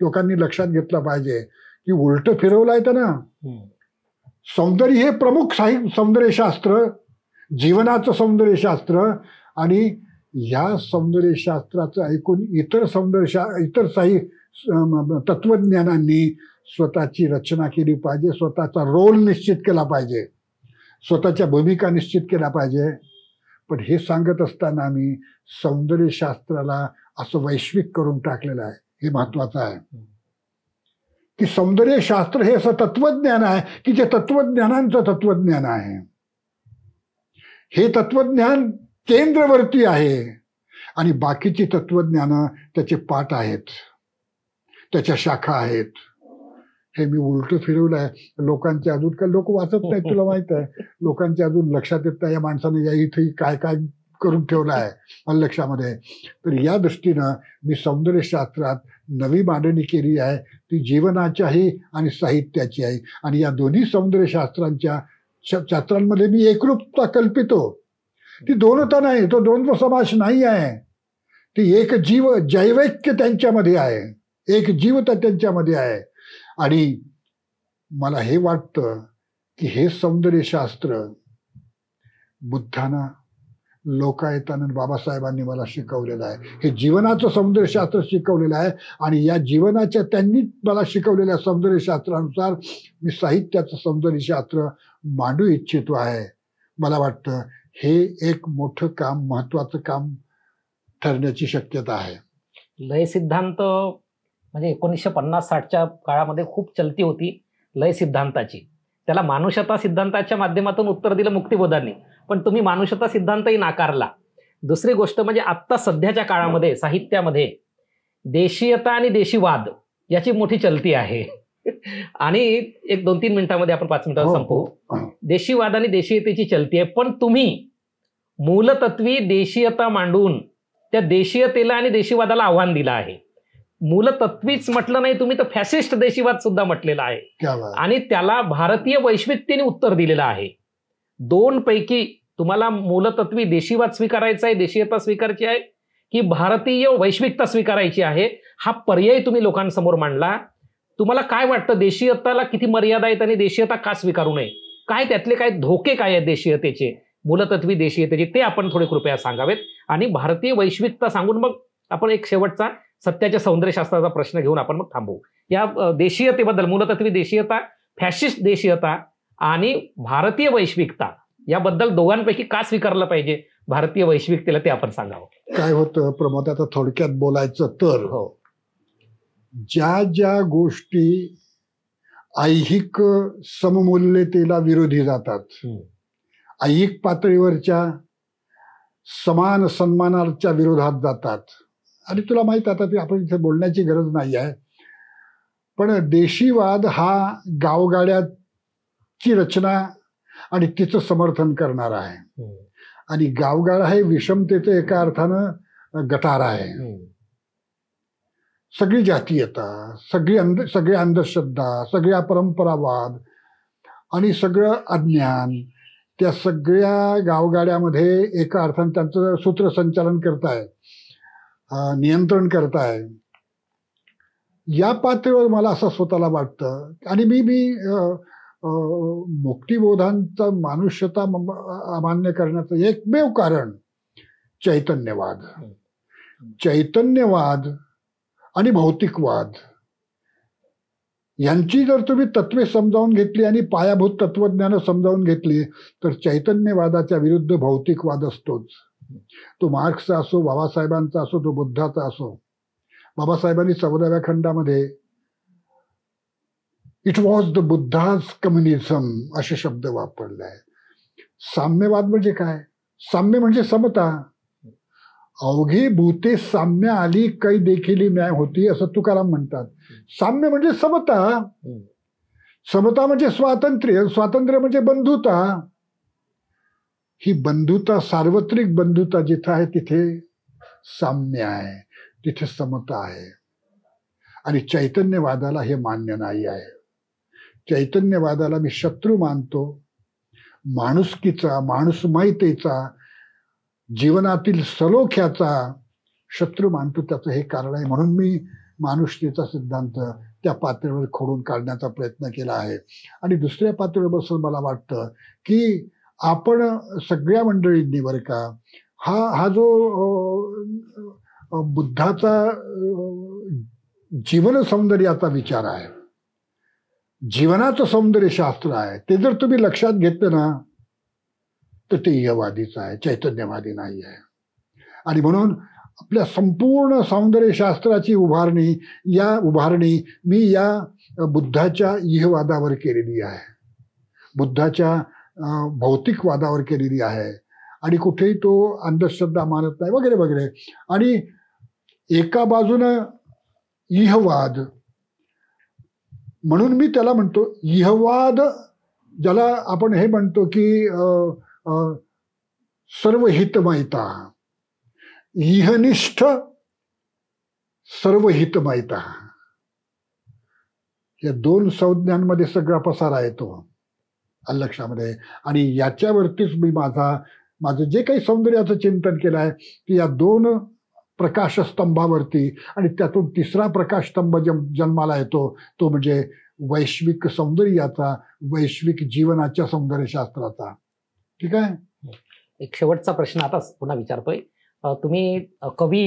लोकांनी लक्षात घेतला पाहिजे की उलट फिरवलाय तर ना सौंदर्य हे प्रमुख साहि सौंदर्यशास्त्र जीवनाचं सौंदर्यशास्त्र आणि या सौंदर्यशास्त्राचं ऐकून इतर सौंदर्यशा इतर साही तत्वज्ञानांनी स्वतःची रचना केली पाहिजे स्वतःचा रोल निश्चित केला पाहिजे स्वतःच्या भूमिका निश्चित केला पाहिजे पण हे सांगत असताना आम्ही सौंदर्यशास्त्राला असं वैश्विक करून टाकलेलं आहे हे महत्वाचं आहे की सौंदर्यशास्त्र हे असं तत्वज्ञान आहे की जे तत्वज्ञानांचं तत्वज्ञान आहे हे तत्वज्ञान केंद्रवर्ती आहे आणि बाकीची तत्वज्ञानं त्याचे पाठ आहेत त्याच्या शाखा आहेत हे मी उलट फिरवलं आहे लोकांच्या अजून का लोक वाचत नाहीत तुला माहित आहे लोकांच्या अजून लक्षात येत नाही या माणसाने या इथे काय काय करून ठेवलं आहे लक्षामध्ये तर या दृष्टीनं मी सौंदर्यशास्त्रात नवी मांडणी केली आहे ती जीवनाच्याही आणि साहित्याची आहे आणि या दोन्ही सौंदर्यशास्त्रांच्या शास्त्रांमध्ये मी एकरूपता कल्पितो ती दोन तर नाही तो दोन समाज नाही आहे ती एक जीव जैवैक्य त्यांच्यामध्ये आहे एक जीवता त्यांच्यामध्ये आहे आणि मला हे वाटतं की हे सौंदर्यशास्त्र बुद्धांना लोकायतानंद बाबासाहेबांनी मला शिकवलेलं आहे हे जीवनाचं सौंदर्यशास्त्र शिकवलेलं आहे आणि या जीवनाच्या त्यांनी मला शिकवलेल्या सौंदर्यशास्त्रानुसार मी साहित्याचं सौंदर्यशास्त्र मांडू इच्छितो आहे मला वाटतं हे एक मोठं काम महत्वाचं काम ठरण्याची शक्यता आहे लय सिद्धांत म्हणजे एकोणीसशे पन्नास साठच्या काळामध्ये खूप चलती होती लय सिद्धांताची त्याला मानुषता सिद्धांताच्या माध्यमातून उत्तर दिलं मुक्तिबोधांनी पण तुम्ही मानुषता सिद्धांतही नाकारला दुसरी गोष्ट म्हणजे आत्ता सध्याच्या काळामध्ये साहित्यामध्ये देशीयता आणि देशीवाद याची मोठी चलती आहे आणि एक दोन तीन मिनिटांमध्ये आपण पाच मिनिटात हो, संपू हो. देशीवाद आणि देशीयतेची चलती आहे पण तुम्ही मूलतत्वी देशीयता मांडून त्या देशीयतेला आणि देशीवादाला आव्हान दिलं आहे मूलतत्वीच म्हटलं नाही तुम्ही तर फॅसिस्ट देशीवाद सुद्धा म्हटलेला आहे आणि त्याला भारतीय वैश्विकतेने उत्तर दिलेलं आहे दोन पैकी तुम्हाला मूलतत्वी देशीवाद स्वीकारायचा आहे देशीयता स्वीकारची आहे की भारतीय वैश्विकता स्वीकारायची आहे हा पर्याय तुम्ही लोकांसमोर मांडला तुम्हाला काय वाटतं देशीयताला किती मर्यादा आहेत आणि देशीयता का स्वीकारू नये काय त्यातले काय धोके काय आहेत देशीयतेचे मूलतत्वी देशीयतेचे ते आपण थोडे कृपया सांगावेत आणि भारतीय वैश्विकता सांगून मग आपण एक शेवटचा सत्याच्या सौंदर्यशास्त्राचा प्रश्न घेऊन आपण मग थांबवू या देशीयतेबद्दल मूलतत्व देशीयता फॅशिस्ट देशीयता आणि भारतीय वैश्विकता याबद्दल दोघांपैकी का स्वीकारलं पाहिजे भारतीय वैश्विकतेला ते आपण सांगावं काय होतं प्रमोद आता थोडक्यात बोलायचं तर हो ज्या ज्या गोष्टी ऐहिक सममूल्यतेला विरोधी जातात ऐहिक पातळीवरच्या समान सन्मानाच्या विरोधात जातात आणि तुला माहित आता ते आपण इथे बोलण्याची गरज नाही आहे पण देशीवाद हा गावगाड्याची रचना आणि तिचं समर्थन करणारा आहे आणि गावगाडा हे विषमतेचं एका अर्थानं गटार आहे सगळी जातीयता सगळी अंध सगळी अंधश्रद्धा सगळ्या परंपरावाद आणि सगळं अज्ञान त्या सगळ्या गावगाड्यामध्ये एका अर्थानं त्यांचं सूत्रसंचालन करतायत नियंत्रण करताय या पातळीवर मला असं स्वतःला वाटतं आणि मी मी मुक्तिबोधांचा मानुष्यता मान्य करण्याचं एकमेव कारण चैतन्यवाद चैतन्यवाद आणि भौतिकवाद यांची जर तुम्ही तत्वे समजावून घेतली आणि पायाभूत तत्वज्ञानं समजावून घेतली तर चैतन्यवादाच्या विरुद्ध भौतिकवाद असतोच तो मार्क्सचा असो बाबासाहेबांचा असो तो बुद्धाचा असो बाबासाहेबांनी चौदाव्या खंडामध्ये it was the Buddha's communism असे शब्द वापरले आहेत साम्यवाद म्हणजे काय साम्य म्हणजे समता अवघी भूते साम्य आली काही देखील न्याय होती असं तुकाराम म्हणतात साम्य म्हणजे समता समता म्हणजे स्वातंत्र्य स्वातंत्र्य म्हणजे बंधुता ही बंधुता सार्वत्रिक बंधुता जिथं आहे तिथे साम्य आहे तिथे समता आहे आणि चैतन्यवादाला हे मान्य नाही आहे चैतन्यवादाला मी शत्रू मानतो माणुसकीचा माहितीचा जीवनातील सलोख्याचा शत्रू मानतो त्याचं हे कारण आहे म्हणून मी माणुसकीचा सिद्धांत त्या पातळीवर खोडून काढण्याचा प्रयत्न केला आहे आणि दुसऱ्या पातळीवर बसून मला वाटतं की आपण सगळ्या मंडळींनी बरं का हा हा जो बुद्धाचा जीवन सौंदर्याचा विचार आहे जीवनाचं सौंदर्य शास्त्र आहे ते जर तुम्ही लक्षात घेतलं ना तर ते यवादीचं आहे चैतन्यवादी नाही आहे आणि म्हणून आपल्या संपूर्ण सौंदर्यशास्त्राची उभारणी या उभारणी मी या बुद्धाच्या इहवादावर केलेली आहे बुद्धाच्या भौतिक वादावर केलेली आहे आणि कुठेही तो अंधश्रद्धा मानत नाही वगैरे वगैरे आणि एका बाजूनं इहवाद म्हणून मी त्याला म्हणतो इहवाद ज्याला आपण हे म्हणतो की सर्व हितमयता इहनिष्ठ सर्व हितमयता या दोन संज्ञांमध्ये सगळा पसारा येतो अलक्षामध्ये आणि याच्यावरतीच मी माझा माझं जे काही सौंदर्याचं चिंतन केलं आहे की या दोन प्रकाशस्तंभावरती आणि त्यातून तिसरा प्रकाशस्तंभ जन जन्माला येतो तो म्हणजे वैश्विक सौंदर्याचा वैश्विक जीवनाच्या सौंदर्यशास्त्राचा ठीक आहे एक शेवटचा प्रश्न आता पुन्हा विचारतोय तुम्ही कवी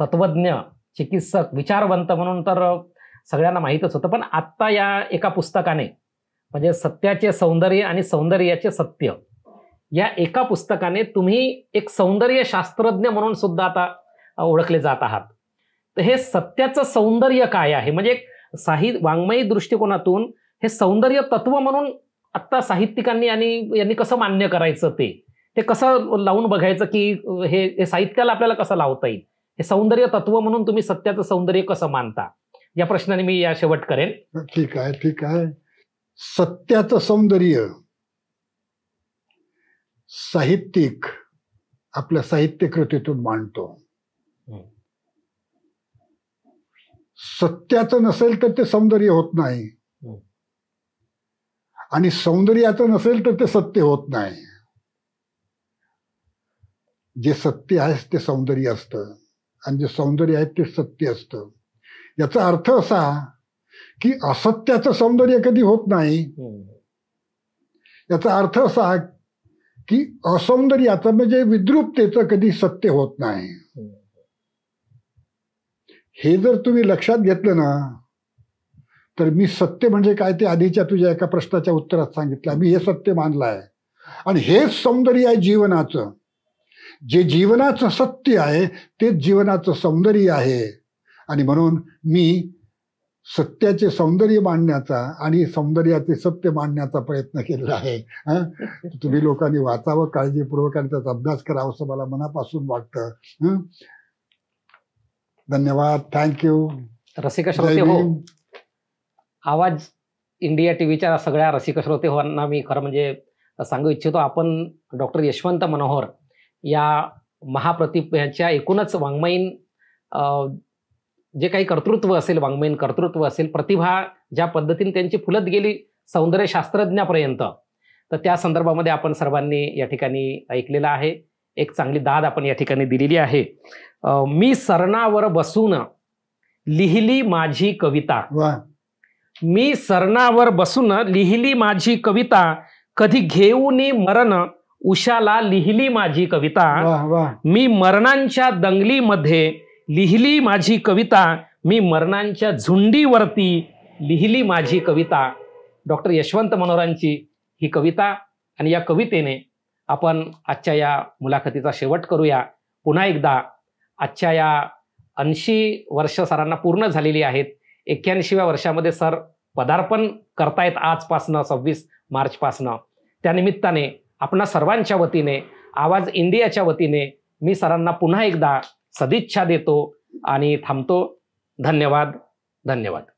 तत्वज्ञ चिकित्सक विचारवंत म्हणून तर सगळ्यांना माहीतच होतं पण आत्ता या एका पुस्तकाने म्हणजे सत्याचे सौंदर्य आणि सौंदर्याचे सत्य या एका पुस्तकाने तुम्ही एक सौंदर्य शास्त्रज्ञ म्हणून सुद्धा आता ओळखले जात आहात तर हे सत्याचं सौंदर्य काय आहे म्हणजे साहित्य वाङ्मयी दृष्टिकोनातून हे सौंदर्य तत्व म्हणून आत्ता साहित्यिकांनी आणि यांनी कसं मान्य करायचं ते ते कसं लावून बघायचं की हे, हे साहित्याला आपल्याला कसं लावता येईल हे सौंदर्य तत्व म्हणून तुम्ही सत्याचं सौंदर्य कसं मानता या प्रश्नाने मी या शेवट करेन ठीक आहे ठीक आहे सत्याचं सौंदर्य साहित्यिक आपल्या साहित्य कृतीतून मांडतो सत्याचं नसेल तर ते सौंदर्य होत नाही आणि सौंदर्याचं नसेल तर ते सत्य होत नाही जे सत्य आहे ते सौंदर्य असतं आणि जे सौंदर्य आहे ते सत्य असतं याचा अर्थ असा की असत्याचं सौंदर्य कधी होत नाही याचा अर्थ असा की असौंदर्याचं म्हणजे विद्रुपतेच कधी सत्य होत नाही हे जर तुम्ही लक्षात घेतलं ना तर मी सत्य म्हणजे काय ते आधीच्या तुझ्या एका प्रश्नाच्या उत्तरात सांगितलं मी हे सत्य मानलं आहे आणि हेच सौंदर्य आहे जीवनाचं जे जीवनाचं सत्य आहे तेच जीवनाचं सौंदर्य आहे आणि म्हणून मी सत्याचे सौंदर्य मांडण्याचा आणि सौंदर्याचे सत्य मांडण्याचा प्रयत्न केलेला आहे तुम्ही लोकांनी वाचावं काळजीपूर्वक आणि त्याचा अभ्यास करावा असं मला मनापासून वाटतं धन्यवाद थँक्यू रसिक श्रोते हो आवाज इंडिया टीव्हीच्या सगळ्या रसिक श्रोते होना मी खरं म्हणजे सांगू इच्छितो आपण डॉक्टर यशवंत मनोहर या यांच्या एकूणच वाङ्मयीन जे काही कर्तृत्व असेल वाङ्मयीन कर्तृत्व असेल प्रतिभा ज्या पद्धतीने त्यांची फुलत गेली सौंदर्य शास्त्रज्ञापर्यंत तर त्या संदर्भामध्ये आपण सर्वांनी या ठिकाणी ऐकलेलं आहे एक चांगली दाद आपण या ठिकाणी दिलेली आहे मी सरणावर बसून लिहिली माझी कविता मी सरणावर बसून लिहिली माझी कविता कधी घेऊन मरण उषाला लिहिली माझी कविता मी मरणांच्या दंगलीमध्ये लिहिली माझी कविता मी मरणांच्या झुंडीवरती लिहिली माझी कविता डॉक्टर यशवंत मनोहरांची ही कविता आणि या कवितेने आपण आजच्या या मुलाखतीचा शेवट करूया पुन्हा एकदा आजच्या या ऐंशी वर्ष सरांना पूर्ण झालेली आहेत एक्क्याऐंशीव्या वर्षामध्ये सर पदार्पण करतायत आजपासनं सव्वीस मार्चपासनं त्यानिमित्ताने आपणा सर्वांच्या वतीने आवाज इंडियाच्या वतीने मी सरांना पुन्हा एकदा सदिच्छा देतो आणि थांबतो धन्यवाद धन्यवाद